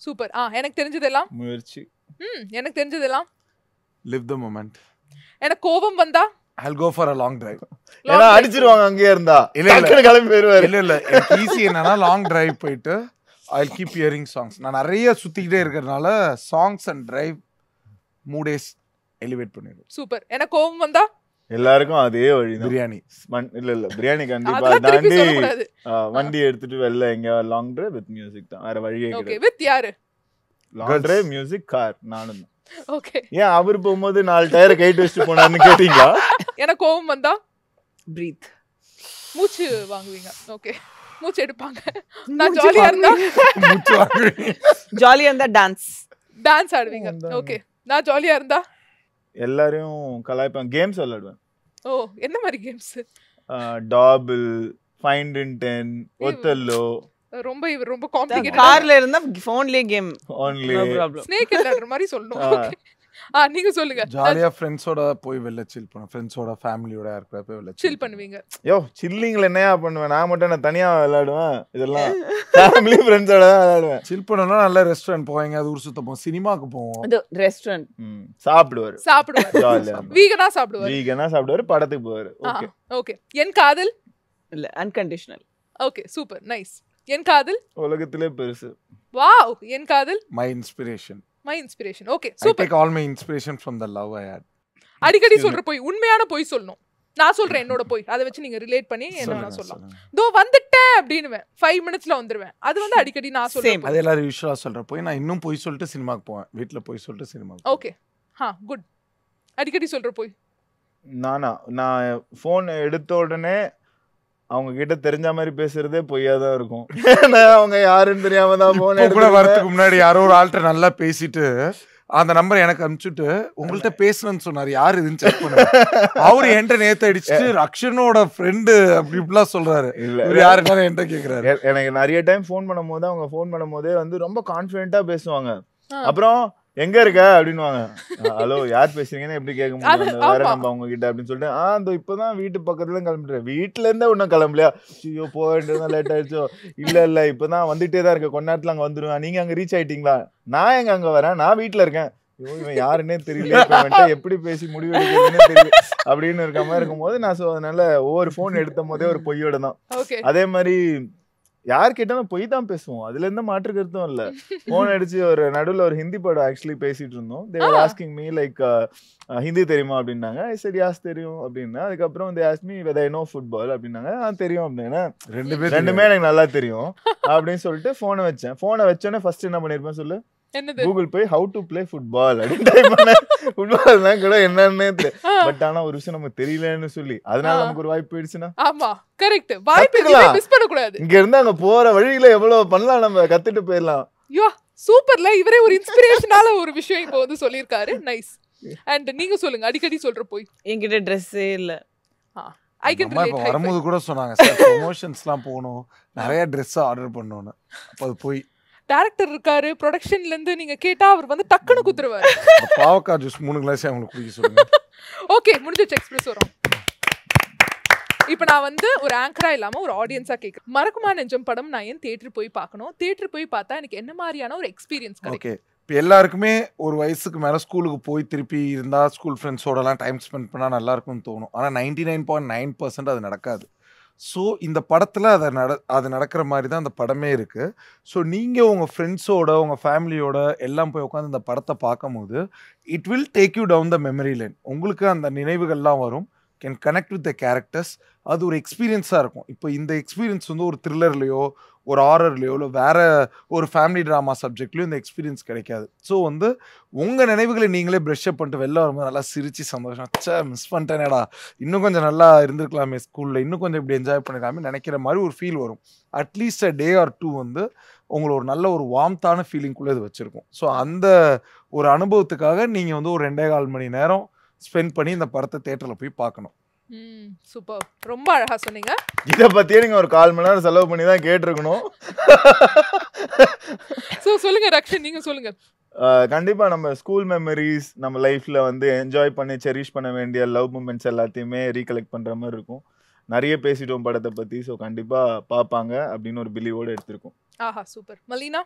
சூப்பர் ஆ எனக்கு தெரிஞ்சதெல்லாம் முயற்சி ம் எனக்கு தெரிஞ்சதெல்லாம் லிவ் த மொமெண்ட் எனக்கு கோபம் வந்தா I'll go for a long drive. ஏன்னா அடிச்சிருவாங்க அங்கேயே இருந்தா இல்ல கிளம்பி போயிருவாரு இல்ல இல்ல ஈஸி என்னன்னா லாங் டிரைவ் போயிட்டு ஐ கீப் இயரிங் சாங்ஸ் நான் நிறைய சுத்திக்கிட்டே இருக்கிறதுனால songs and drive moods elevate பண்ணிடுவேன் சூப்பர் எனக்கு கோபம் வந்தா எல்லாருக்கும் அதே வழி பிரியாணி இல்ல இல்ல பிரியாணி கண்டிப்பா தாண்டி வண்டி எடுத்துட்டு வெளில எங்க லாங் டிரைவ் வித் மியூசிக் தான் வேற வழியே வித் யாரு லாங் டிரைவ் மியூசிக் கார் நானும் தான் ஓகே ஏன் அவர் போகும்போது நாலு டயர் கைட்டு வச்சு போனார்னு கேட்டீங்களா எனக்கு கோபம் வந்தா பிரீத் மூச்சு வாங்குவீங்க ஓகே மூச்சு எடுப்பாங்க நான் ஜாலியா இருந்தா ஜாலியா இருந்தா டான்ஸ் டான்ஸ் ஆடுவீங்க ஓகே நான் ஜாலியா இருந்தா எல்லாரையும் கலாய்ப்பேன் கேம்ஸ் விளையாடுவேன் ஓ என்ன மாதிரி games Dobble find in ten Othello ரொம்ப இவர் ரொம்ப காம்ப்ளிகேட் கார்ல இருந்தா ஃபோன்லயே கேம் ஆன்லைன் ஸ்னேக் லேடர் மாதிரி சொல்லணும் ஆ நீங்க சொல்லுங்க ஜாலியா ஃப்ரெண்ட்ஸோட போய் வெளில சில் பண்ணுவோம் ஃப்ரெண்ட்ஸோட ஃபேமிலியோட யாருக்கூட போய் வெளில சில் பண்ணுவீங்க யோ சில்லிங்ல என்னயா பண்ணுவேன் நான் மட்டும் நான் தனியா விளையாடுவேன் இதெல்லாம் ஃபேமிலி ஃப்ரெண்ட்ஸோட விளையாடுவேன் சில் பண்ணனும்னா நல்ல ரெஸ்டாரண்ட் போவீங்க அது ஊர் சுத்த போவோம் சினிமாக்கு போவோம் அது ரெஸ்டாரண்ட் சாப்பிடுவாரு சாப்பிடுவாரு ஜாலியா வீகனா சாப்பிடுவாரு வீகனா சாப்பிடுவாரு படத்துக்கு போவாரு ஓகே ஓகே என் காதல் இல்ல அன்கண்டிஷனல் ஓகே சூப்பர் நைஸ் என் காதல் உலகத்திலே பெருசு வாவ் என் காதல் my inspiration my inspiration okay super take all my inspiration from the love I had அடிக்கடி சொல்ற போய் உண்மையான போய் சொல்லணும் நான் சொல்றேன் என்னோட போய் அதை வச்சு நீங்க ரிலேட் பண்ணி என்ன சொல்லலாம் தோ வந்துட்டேன் அப்படின்னுவேன் ஃபைவ் மினிட்ஸ்ல வந்துருவேன் அது வந்து அடிக்கடி நான் சொல்றேன் அது எல்லாரும் யூஸ்வலா சொல்ற போய் நான் இன்னும் போய் சொல்லிட்டு சினிமாக்கு போவேன் வீட்ல போய் சொல்லிட்டு சினிமாக்கு ஓகே ஹா குட் அடிக்கடி சொல்ற போய் நானா நான் ஃபோன் எடுத்த உடனே அவங்க கிட்ட தெரிஞ்ச மாதிரி பேசுறதே பொய்யா தான் இருக்கும் அவங்க யாருன்னு தெரியாம தான் போன கூட வரதுக்கு முன்னாடி யாரோ ஒரு ஆள்கிட்ட நல்லா பேசிட்டு அந்த நம்பர் எனக்கு அனுப்பிச்சுட்டு உங்கள்கிட்ட பேசணும்னு சொன்னார் யார் இதுன்னு செக் பண்ண அவரு என்கிட்ட நேத்து அடிச்சுட்டு ரக்ஷனோட ஃப்ரெண்டு அப்படி இப்படிலாம் சொல்றாரு இவர் யாருன்னு என்கிட்ட கேட்கிறாரு எனக்கு நிறைய டைம் ஃபோன் பண்ணும் போது அவங்க ஃபோன் பண்ணும் போதே வந்து ரொம்ப கான்ஃபிடென்ட்டாக பேசுவாங்க அப்புறம் எங்க இருக்க அப்படின்வாங்க ஹலோ யார் பேசுறீங்கன்னு எப்படி கேட்க முடியும் வேற நம்ம அவங்க கிட்ட அப்படின்னு சொல்லிட்டு ஆ இந்த இப்பதான் வீட்டு பக்கத்துல கிளம்பிட்டேன் வீட்டுல இருந்தே ஒன்னும் கிளம்பலையா ஐயோ போக வேண்டியதான் லேட் ஆயிடுச்சோ இல்ல இல்ல இப்பதான் வந்துட்டே தான் இருக்க கொஞ்ச அங்க வந்துருவா நீங்க அங்க ரீச் ஆயிட்டீங்களா நான் எங்க அங்க வரேன் நான் வீட்டுல இருக்கேன் ஐயோ இவன் யாருன்னே தெரியல எப்படி பேசி முடிவு தெரியல அப்படின்னு இருக்க மாதிரி இருக்கும் போது நான் ஸோ அதனால ஒவ்வொரு ஃபோன் எடுத்த போதே ஒரு பொய்யோட தான் அதே மாதிரி யார் கேட்டாலும் போய் தான் பேசுவோம் அதுல எந்த மாற்று கருத்தும் இல்ல போன் அடிச்சு ஒரு நடுவில் ஒரு ஹிந்தி படம் ஆக்சுவலி பேசிட்டு இருந்தோம் they are asking me like Hindi தெரியுமா அப்படின்னாங்க சரி யாஸ் தெரியும் அப்படின்னா அதுக்கப்புறம் வந்து ஆஸ்மி வெதை நோ ஃபுட்பால் அப்படின்னாங்க ஆ தெரியும் அப்படின்னா ரெண்டு பேர் ரெண்டுமே எனக்கு நல்லா தெரியும் அப்படின்னு சொல்லிட்டு போனை வச்சேன் போனை வச்சோன்னே ஃபர்ஸ்ட் என்ன பண்ணிருப்பேன் சொல்லு கூகுள் போய் ஹவு டு பிளே ஃபுட்பால் அப்படின்னு டைப் உண்மைதான் கூட என்னன்னு பட் ஆனா ஒரு விஷயம் நமக்கு தெரியலன்னு சொல்லி அதனால நமக்கு ஒரு வாய்ப்பு போயிடுச்சுன்னா ஆமா கரெக்ட் வாய்ப்பு மிஸ் பண்ண கூடாது இங்க இருந்து அங்க போற வழியில எவ்வளவு பண்ணலாம் நம்ம கத்துட்டு போயிடலாம் யோ சூப்பர்ல இவரே ஒரு இன்ஸ்பிரேஷனால ஒரு விஷயம் இப்போ வந்து சொல்லியிருக்காரு நைஸ் அண்ட் நீங்க சொல்லுங்க அடிக்கடி சொல்ற போய் என்கிட்ட ட்ரெஸ்ஸே இல்ல ஐ கேன் வரும்போது கூட சொன்னாங்க சார் ப்ரொமோஷன்ஸ்லாம் போகணும் நிறைய ட்ரெஸ் ஆர்டர் பண்ணணும் அப்போ அது போய் டேரக்டர் இருக்காரு ப்ரொடக்ஷன்லேருந்து நீங்கள் கேட்டால் அவர் வந்து டக்குனு குத்துருவார் பாவக்கார் ஜூஸ் மூணு கிளாஸ் அவங்களுக்கு குடிக்க சொல்லுங்க ஓகே முடிஞ்சிச்சு எக்ஸ்பிரஸ் வரும் இப்போ நான் வந்து ஒரு ஆங்கரா இல்லாமல் ஒரு ஆடியன்ஸாக கேட்குறேன் மறக்குமா நெஞ்சம் படம் நான் ஏன் தேட்டர் போய் பார்க்கணும் தேட்டர் போய் பார்த்தா எனக்கு என்ன மாதிரியான ஒரு எக்ஸ்பீரியன்ஸ் ஓகே இப்போ எல்லாருக்குமே ஒரு வயசுக்கு மேலே ஸ்கூலுக்கு போய் திருப்பி இருந்தால் ஸ்கூல் ஃப்ரெண்ட்ஸோடலாம் டைம் ஸ்பெண்ட் பண்ணால் நல்லாயிருக்கும்னு தோணும் ஆனால் ninety nine point nine percent அது நடக்காது ஸோ இந்த படத்தில் அதை நட அது நடக்கிற மாதிரி தான் அந்த படமே இருக்குது ஸோ நீங்கள் உங்கள் ஃப்ரெண்ட்ஸோட உங்கள் ஃபேமிலியோட எல்லாம் போய் உட்காந்து இந்த படத்தை பார்க்கும்போது it will take you down the memory lane உங்களுக்கு அந்த நினைவுகள்லாம் வரும் can connect with the characters அது ஒரு எக்ஸ்பீரியன்ஸாக இருக்கும் இப்போ இந்த எக்ஸ்பீரியன்ஸ் வந்து ஒரு த்ரில்லர்லேயோ ஒரு ஆரர்லையோ இல்லை வேறு ஒரு ஃபேமிலி ட்ராமா சப்ஜெக்ட்லையும் இந்த எக்ஸ்பீரியன்ஸ் கிடைக்காது ஸோ வந்து உங்கள் நினைவுகளை நீங்களே ப்ரெஷ்அப் அப் பண்ணிட்டு வெளில வரும்போது நல்லா சிரித்து சந்தோஷம் அச்சா மிஸ் பண்ணிட்டேனேடா இன்னும் கொஞ்சம் நல்லா இருந்திருக்கலாமே ஸ்கூலில் இன்னும் கொஞ்சம் இப்படி என்ஜாய் பண்ணிக்கலாமே நினைக்கிற மாதிரி ஒரு ஃபீல் வரும் at least a day or two வந்து உங்களை ஒரு நல்ல ஒரு வார்ம்த்தான ஃபீலிங்குள்ளே இது வச்சுருக்கும் ஸோ அந்த ஒரு அனுபவத்துக்காக நீங்கள் வந்து ஒரு ரெண்டே கால் மணி நேரம் ஸ்பெண்ட் பண்ணி இந்த படத்தை தேட்டரில் போய் பார்க்கணும் சூப்பர் ரொம்ப அழகா சொன்னீங்க இத பத்தியே நீங்க ஒரு கால் மணி நேரம் செலவு பண்ணி தான் கேட்டிருக்கணும் சோ சொல்லுங்க ரக்ஷன் நீங்க சொல்லுங்க கண்டிப்பா நம்ம ஸ்கூல் மெமரிஸ் நம்ம லைஃப்ல வந்து என்ஜாய் பண்ணி செரிஷ் பண்ண வேண்டிய லவ் மூமெண்ட்ஸ் எல்லாத்தையுமே ரீகலெக்ட் பண்ற மாதிரி இருக்கும் நிறைய பேசிட்டோம் படத்தை பத்தி ஸோ கண்டிப்பா பார்ப்பாங்க அப்படின்னு ஒரு பிலிவோட எடுத்திருக்கோம் ஆஹா super Maleena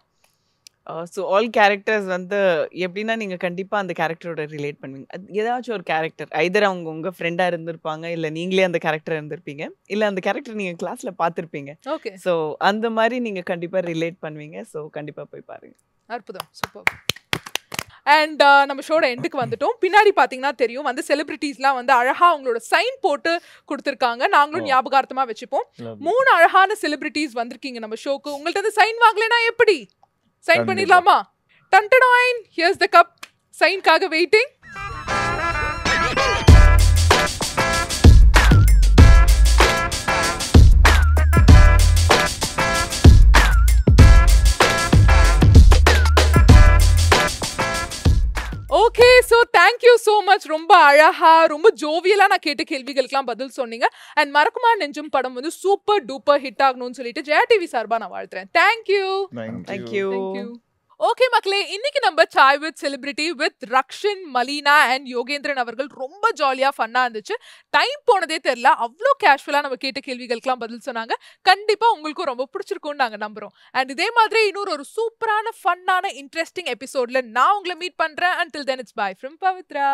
so all characters வந்து எப்படின்னா நீங்கள் கண்டிப்பாக அந்த கேரக்டரோட ரிலேட் பண்ணுவீங்க ஏதாச்சும் ஒரு கேரக்டர் ஐதர் அவங்க உங்கள் ஃப்ரெண்டாக இருந்திருப்பாங்க இல்லை நீங்களே அந்த கேரக்டர் இருந்திருப்பீங்க இல்லை அந்த கேரக்டர் நீங்கள் கிளாஸில் பார்த்துருப்பீங்க ஓகே ஸோ அந்த மாதிரி நீங்கள் கண்டிப்பாக ரிலேட் பண்ணுவீங்க ஸோ கண்டிப்பாக போய் பாருங்கள் அற்புதம் சூப்பர் அண்ட் uh, நம்ம ஷோட எண்டுக்கு வந்துட்டோம் பின்னாடி பார்த்தீங்கன்னா தெரியும் வந்து செலிபிரிட்டிஸ்லாம் வந்து அழகாக அவங்களோட சைன் போட்டு கொடுத்துருக்காங்க நாங்களும் ஞாபகார்த்தமாக வச்சுப்போம் மூணு அழகான செலிபிரிட்டிஸ் வந்திருக்கீங்க நம்ம ஷோக்கு உங்கள்கிட்ட சைன் வாங்கலைன்னா எப்படி சைன் பண்ணிடலாமா டன் டன்டனாயின் ஹியர்ஸ் த கப் சைன்காக வெயிட்டிங் தேங்க்யூ ஸோ மச் ரொம்ப அழகா ரொம்ப ஜோவியலாக நான் கேட்ட கேள்விகளுக்கெல்லாம் பதில் சொன்னீங்க அண்ட் மறக்குமா நெஞ்சும் படம் வந்து சூப்பர் டூப்பர் ஹிட் ஆகணும்னு சொல்லிட்டு ஜெயா டிவி சார்பாக நான் வாழ்த்துறேன் தேங்க்யூ தேங்க்யூ ஓகே மக்களே இன்னைக்கு நம்ம chai with celebrity with Rakshan Maleena and Yogendran அவர்கள் ரொம்ப ஜாலியாக ஃபன்னாக இருந்துச்சு டைம் போனதே தெரில அவ்வளோ கேஷுவலாக நம்ம கேட்ட கேள்விகளுக்கெல்லாம் பதில் சொன்னாங்க கண்டிப்பாக உங்களுக்கும் ரொம்ப பிடிச்சிருக்கும்னு நாங்கள் நம்புகிறோம் அண்ட் இதே மாதிரி இன்னொரு ஒரு சூப்பரான ஃபன்னான இன்ட்ரெஸ்டிங் எபிசோடில் நான் உங்களை மீட் பண்ணுறேன் until then it's bye from Pavithra